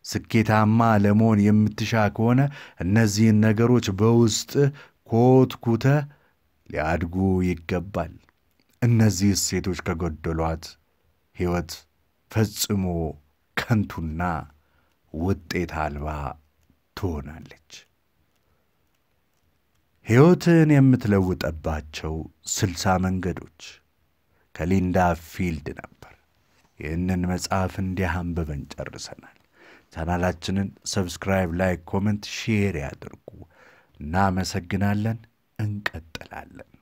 ስኬታማ ለመሆን የምትሻ ከሆነ እነዚህን ነገሮች በውስጥ ኮትኩተ ሊያድጉ ይገባል። እነዚህ እሴቶች ከጎደሏት ሕይወት ፈጽሞ ከንቱና ውጤት አልባ ትሆናለች። ሕይወትን የምትለውጠባቸው ስልሳ መንገዶች ከሊንዳ ፊልድ ነው። ይህንን መጽሐፍ እንዲህ አንብበን ጨርሰናል። ቻናላችንን ሰብስክራይብ፣ ላይ ኮመንት፣ ሼር ያድርጉ። እናመሰግናለን። እንቀጥላለን።